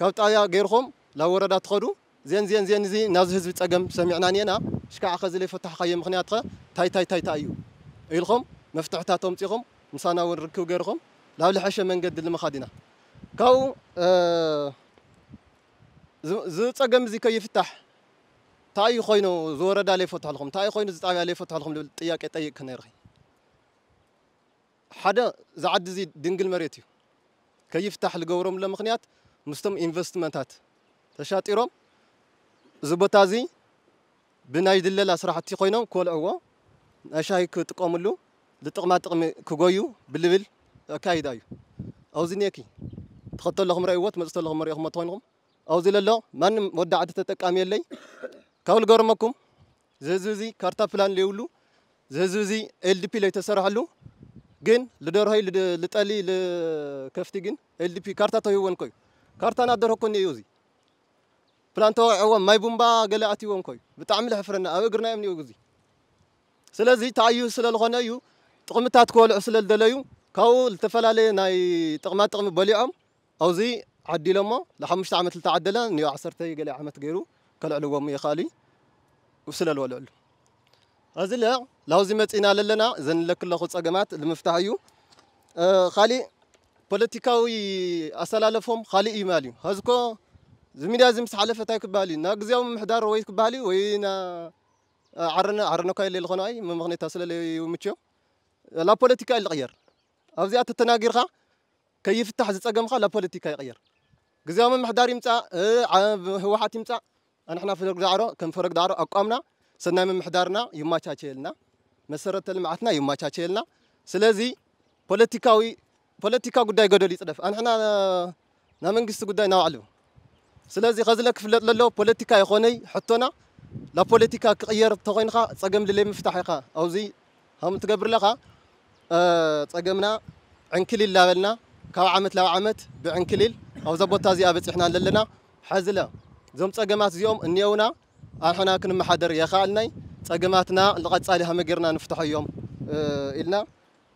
ካብ ጣብያ ገይርኹም ናብ ወረዳ ትኸዱ زين زين زين زي ناز هزب تقم سمعنا نينا شكا أخذ لي فتح خيم مخنياتها تاي تاي تاي تايو إلخم مفتوح تاتهم تيخم مسانا ونركو غيرخم لا لحشة من قد اللي مخادنا كاو آه زو تقم زي كي يفتح እንታይ ኮይኑ ዝወረዳ ዘይፈትሖ ኣለኹም እንታይ ኮይኑ ዝጣብያ ዘይፈትሖ ኣለኹም ዝብል ጥያቄ ጠይቅ ነይርኺ ሓደ እዚ ዓዲ እዚ ድንግል መሬት እዩ ከይፍታሕ ዝገብሮምሎ ምክንያት ምስቶም ኢንቨስትመንታት ተሻጢሮም እዚ ቦታ እዚ ብናይ ድለላ ስራሕቲ ኮይኖም ክበልዕዎ ናይ ሻሂ ክጥቀምሉ ዝጥቕማ ጥቕሚ ክጎዩ ብልብል ኣካይዳ እዩ ኣብዚ ኔኪ ትኸተለኹም ረእይዎ ትመፅተለኹም መሪኢኹም ትኮይንኹም ኣብዚ ዘሎ ማንም ወዲ ዓዲ ተጠቃሚ የለይ ካብ ዝገርመኩም ዝህዝቢ እዚ ካርታ ፕላን ዘይብሉ ዝህዝቢ እዚ ኤልዲፒ ዘይተሰርሐሉ ግን ዝደርሆይ ዝጠሊ ከፍቲ ግን ኤልዲፒ ካርታ ተሂቦን ኮዩ ካርታ ናደርኸኮኒ እዩ እዚ ፕላን ተወዒዎም ማይ ቡምባ ገለ ኣትዎም ኮዩ ብጣዕሚ ዝሕፍረና ኣብ እግርና እዮም ኒኡ ግዜ ስለዚ ተኣዩ ስለ ዝኾነ እዩ ጥቕምታት ክበልዑ ስለ ዝደለዩ ካብኡ ዝተፈላለየ ናይ ጥቕማ ጥቕሚ በሊዖም ኣብዚ ዓዲሎሞ ንሓሙሽተ ዓመት ዝተዓደለ ኒዮ ዓሰርተ ገለ ዓመት ገይሩ ከልዕልዎም እዩ وسل الولول هذا لا لازم تينا لنا زين لك الله خص أجمعات المفتاح يو أه، خالي بوليتيكاوي أصل على فهم خالي إيمالي هذا كو زميلي لازم سحلفة تايك بالي ناقز يوم محدار رويت بالي وين عرنا عرنا كاي اللي الغناي من مغني تصل اللي يومتشو لا بوليتيكا اللي غير هذا زيادة تناقير خا كيف تحزت أجمع خا لا بوليتيكا يغير قزيام محدار يمتع ااا هو حاتم يمتع نحن في فرق دعرو كم فرق دعرو أقامنا سنا من محدارنا يما تشيلنا مسرة لمعتنا يما تشيلنا سلازي بوليتيكاوي بوليتيكا قداي قدولي صدف نحن نامنجست قداي نوعلو سلازي غزلك فلت للو بوليتيكا يخوني حطونا لا بوليتيكا كغير تغينخا تصقم للي مفتاح يخا أو زي هم تقبر لخا تصقمنا عنكلي لا بلنا كاب عمت لا عمت بعنكليل أو زبوت تازي أبت إحنا لنا حزلة እዞም ፀገማት እዚኦም እኒአውና ኣንሕና ክንመሓደር የኽኣልናይ ፀገማትና ንቐፃሊ ሃመ ጌርና ንፍትሖ እዮም ኢልና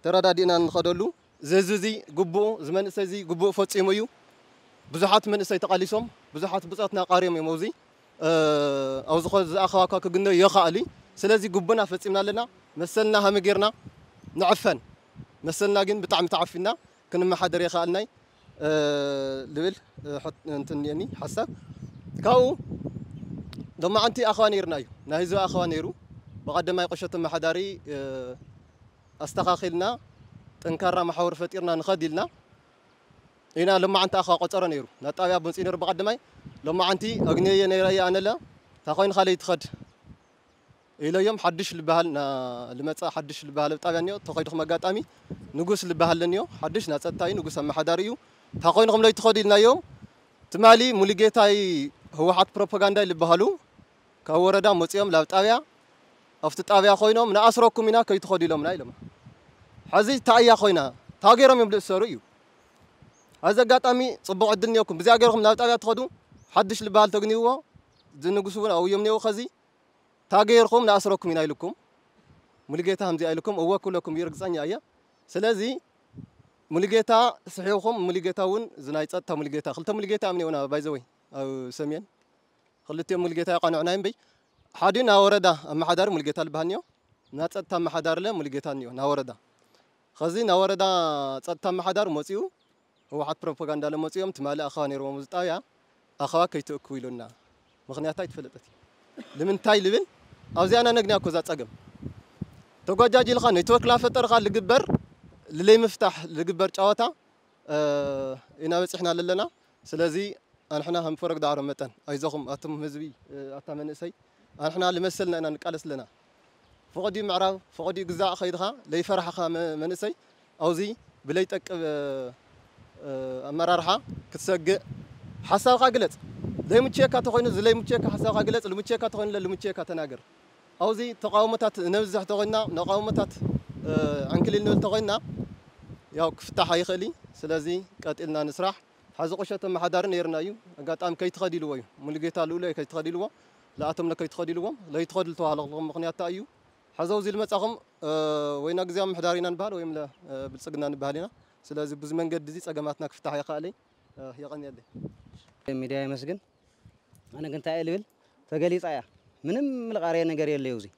ተረዳዲእና ንኸደሉ ዘዚ እዚ ግቡኡ እዚ መንእሰይ እዚ ግቡኡ ፈፂሙ እዩ ብዙሓት መንእሰይ ተቐሊሶም ብዙሓት ብፅትና ቃርዮም እዮም ኣብዚ ኣብዚ ዝኣኸባካ ክግነዩ የኽኣሉ ስለዚ ግቡና ፈፂምና ኣለና መሰልና ሃመ ጌርና ንዕፈን መሰልና ግን ብጣዕሚ ተዓፊና ክንመሓደር የኽኣልናይ ልብል እንትን እኒአኒ ሓሳብ كاو دم عنتي أخوانيرنا يو نهزو أخوانيرو بقدم ما يقشت المحداري أستخاخلنا تنكرر محور فطيرنا نخديلنا هنا لما انت أخا قطر نيرو نتابع بنسينير بقدم لما عنتي أغنية نيري أنا لا تاخوين خالي تخد إلى يوم حدش البهل نا لمتى حدش البهل تابع نيو تخوين خم قاتامي نغوس البهل نيو حدش نتاتاي نجوس محداريو تخوين خم لا تخديلنا يوم تمالي مولي جيتاي ህወሓት ፕሮፓጋንዳ ይልበሃሉ ካብ ወረዳ መፂኦም ናብ ጣብያ ኣብቲ ጣብያ ኮይኖም ንኣስረኩም ኢና ከይትኸዱ ኢሎምና ኢሎም ሕዚ ታእያ ኮይና ታ ገይሮም እዮም ዝእሰሩ እዩ ሕዚ ኣጋጣሚ ፅቡቅ ዕድል እኒአኩም ብዚኣ ገይርኩም ናብ ጣብያ ትኸዱ ሓድሽ ዝበሃል ተግኒይዎ ዝንጉስ እውን ኣብዮም እኒአው ከዚ ታ ገይርኩም ንኣስረኩም ኢና ኢልኩም ሙሉጌታ ከምዚ ኣይልኩም እወ ክብለኩም እዩ ርግፀኛ እየ ስለዚ ሙሉጌታ ስሒብኹም ሙሉጌታ እውን ዝናይ ፀጥታ ሙሉጌታ ክልተ ሙሉጌታ እዮም እኒአውና ባይዘወይ او سمين خلتهم ملقيتا قنعنا بي حادي نا وردا اما حدار ملقيتا البهنيو نا تصتا ما حدار له ملقيتا نيو نا وردا خزي نا وردا تصتا ما حدار موصيو هو حد بروباغاندا لموصيوم تمال اخا نيرو مزطايا اخا كيتكو يلونا مخنياتاي تفلطت لمن تاي لبن ابزيانا نغنا كوزا صقم ተጓጃጅ ኢልካ ኔትወርክ ላፈጠርካ ዝግበር ልለይ ምፍታሕ ዝግበር ጨወታ ኢና በፂሕና ዘለና ስለዚ ኣንሕና ከም ፈረግ ዳዕሮ መጠን ኣይዞኹም ኣቶም ህዝቢ ኣታ መንእሰይ ኣንሕና ልመስልና ኢና ንቃለስ ኣለና ፍቐዲ ምዕራብ ፍቐዲ ግዛእ ከይድኻ ዘይፈራሕኻ መንእሰይ ኣብዚ ብለይጠቅብ ኣመራርሓ ክትሰግእ ሓሳብካ ግለፅ ዘይምችየካ ተኮይኑ ዝለይምችየካ ሓሳብካ ግለፅ ልምችየካ ተኮይኑ ልምችየካ ተናገር ኣብዚ ተቃውሞታት ነብዝሕ ተኮይንና ንቃውሞታት ዕንክሊል ንብል ተኮይንና ያው ክፍታሕ ኣይኽእል ስለዚ ቀጢልና ንስራሕ حزق شتى ما حدار نيرنايو قالت أم كي تخدي لواي من جيت على لا كي تخدي لوا لا أتم لك كي تخدي لوا لا يتخدي لتو على غم مغنية تأيو حزق وزي المتقم وين أجزام حدارين نبهل وين لا بتسقنا نبهلنا سلازي بزمن قد زيت أجمعتنا كفتح يا خالي أه لي ميديا مسجن أنا كنت أقلب فقالي صايا من الغارية نجاري اللي يوزي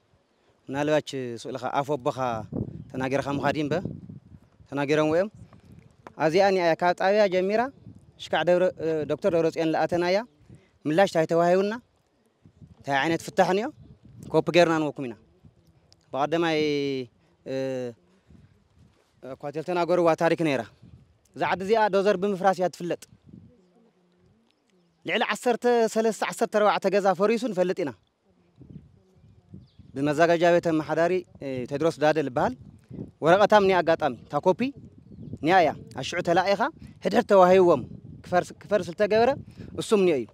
من الوقت سؤال خا أفو بخا تناجر خام خادم به تناجرهم وهم أزياني أكاد أبي أجمعه شكع دكتور دورፅዮን ዝኣተናያ ምላሽ እንታይ ተዋሂቡና እንታይ ዓይነት ፍታሕ ንዮ ኮፕ ጌርና ንወኩም ኢና ብቀዳማይ ኳቴል ተናገሩዋ ታሪክ ነይራ እዛ ዓዲ እዚኣ ዶዘር ብምፍራስ እያ ትፍለጥ ልዕሊ 13 14 ገዛ ፈሪሱ ንፈልጥ ኢና ብመዘጋጃ ቤት ኣመሓዳሪ ቴድሮስ ዳደ ዝበሃል ወረቐታም ኒ ኣጋጣሚ እታ ኮፒ ኒኣ እያ ኣሽዑ ተላኢኻ ሕድሕድ ተዋሂብዎም ክፈር ስለተገበረ እሱም ንዮ እዩ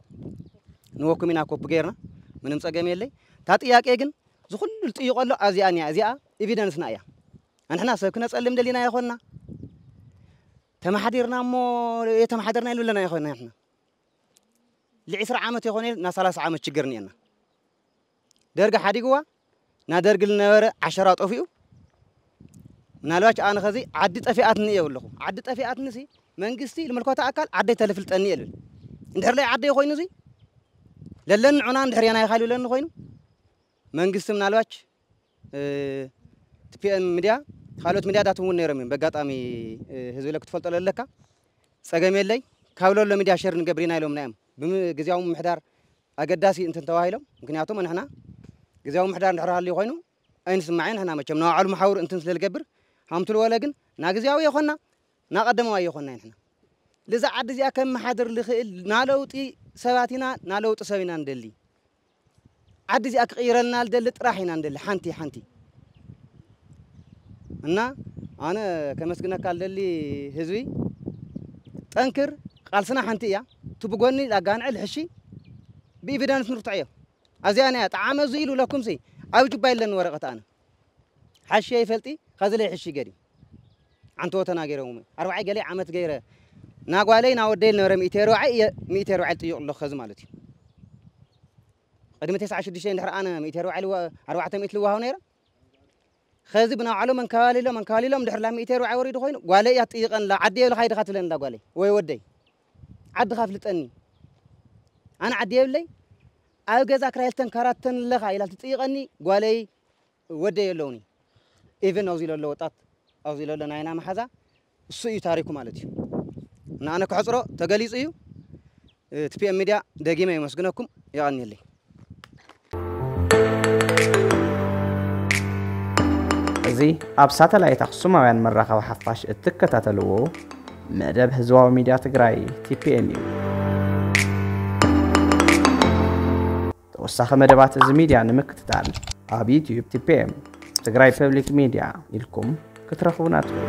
ንወኩም ኢና ኮፕ ጌርና ምንም ፀገም የለይ እታ ጥያቄ ግን ዝኩሉ ዝጥይቆ ኣሎ ኣዚኣ ንያ እዚኣ ኤቪደንስና እያ ንሕና ሰብ ክነፀልም ደሊና ይኮንና ተማሓዲርና እሞ የተማሓደርና የልብለና ይኮንና ንሕና لعشر عامة يخوني ناسالاس عامة شجرني أنا درجة حديقوا نادرج النور عشرات أفيو منالواش أنا خزي عدت أفئات نية ولهم عدت أفئات نسي መንግስቲ ንምልከቶ ኣካል ዓደይ ተለፍልጠኒ እየ ልብል እንድሕር ላይ ዓደይ ኮይኑ እዙይ ለለኒ ዑና እንድሕርያና ይካል ይብለኒ ኮይኑ መንግስቲ ምናልባች ቲፒኤም ሚድያ ካልኦት ሚድያ ዳትም እውን ነይሮም እዮም በጋጣሚ ህዝቢ ለ ክትፈልጦ ዘለካ ፀገም የለይ ካብ ለሎ ሚድያ ሸር ንገብር ኢና ኢሎምና እዮም ብግዜያዊ ምምሕዳር ኣገዳሲ እንትን ተባሂሎም ምክንያቱም ንሕና ግዜያዊ ምሕዳር እንድሕር ሃልዩ ኮይኑ ኣይንስማዐ ንሕና መቸም ናባዕሉ ማሓውር እንትን ስለ ዝገብር ሃምትልወለ ግን ና ግዜያዊ ይኮና ناقدموا أيقونا نحن لذا عدد زي كم حاضر لخيل نالوتي سباتنا نالوت سوينا ندلي عدد زي أكير النال راحين ندلي حنتي حنتي أنا أنا كما سكنا قال للي هزوي تنكر قال سنا حنتي يا تبغوني لا قانع الحشي بإفدان سنرتعيه أزي أزيانة تعامزوا لكم سي أوجب بايلن ورقة أنا حشي أي فلتي خذ لي حشي قريب عنتو تناجره أروعي أروع جلي عمت جيره ناقو علينا ودين نورم يتيروع يه ميتيروع علتي الله خز مالتي قدمت تسعة عشر دشين أنا ميتيروع علو أروع تم يتلو هونير خز بنا علو من كالي لا من كالي لا من دحرلام ميتيروع عوري دخوين قالي يطيق لا عدي له خير قتلن لا قالي ويودي عد خافلت أني أنا عدي لي أو جزا كرهتن كرهتن لغة إلى تطيقني قالي ودي لوني إذا نوزي للوطات ኣብዚ ለለና ኢና መሓዛ እሱ እዩ ታሪኩ ማለት እዩ እና ኣነ ክሕፅሮ ተገሊፁ እዩ እቲ ፒኤም ሚድያ ደጊመ ይመስግነኩም ይቐኒለይ እዚ ኣብ ሳተላይት ኣኽሱማውያን መራኸቢ ሓፋሽ እትከታተልዎ መደብ ህዝባዊ ሚድያ ትግራይ ቲፒኤም እዩ ተወሳኺ መደባት እዚ ሚድያ ንምክትታል ኣብ ዩትዩብ ቲፒኤም ትግራይ ፐብሊክ ሚድያ ኢልኩም كترافوناتكم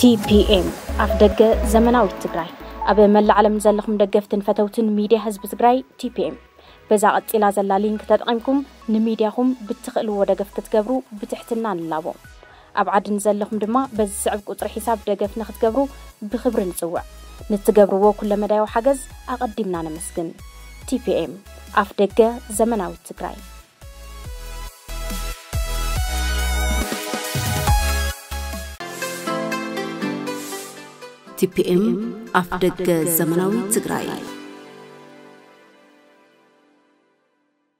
ቲፒኤም ኣፍ ደገ ዘመናዊት ትግራይ ኣብ መላእ ዓለም ዘለኹም ደገፍትን ፈተውትን ሚድያ ህዝቢ ትግራይ ቲፒኤም በዛ ቀፂላ ዘላ ሊንክ ተጠቒምኩም ንሚድያኹም ብትኽእልዎ ደገፍ ክትገብሩ ብትሕትና ንላቦም ኣብ ዓድን ዘለኹም ድማ በዚ ስዕብ ቁፅሪ ሒሳብ ደገፍ ንክትገብሩ ብክብሪ ንፅውዕ ንትገብርዎ ኩለ መዳዮ ሓገዝ ኣቐዲምና ነመስግን ቲፒኤም ኣፍ ደገ ዘመናዊት ትግራይ ቲፒኤም አፍደገ ዘመናዊ ትግራይ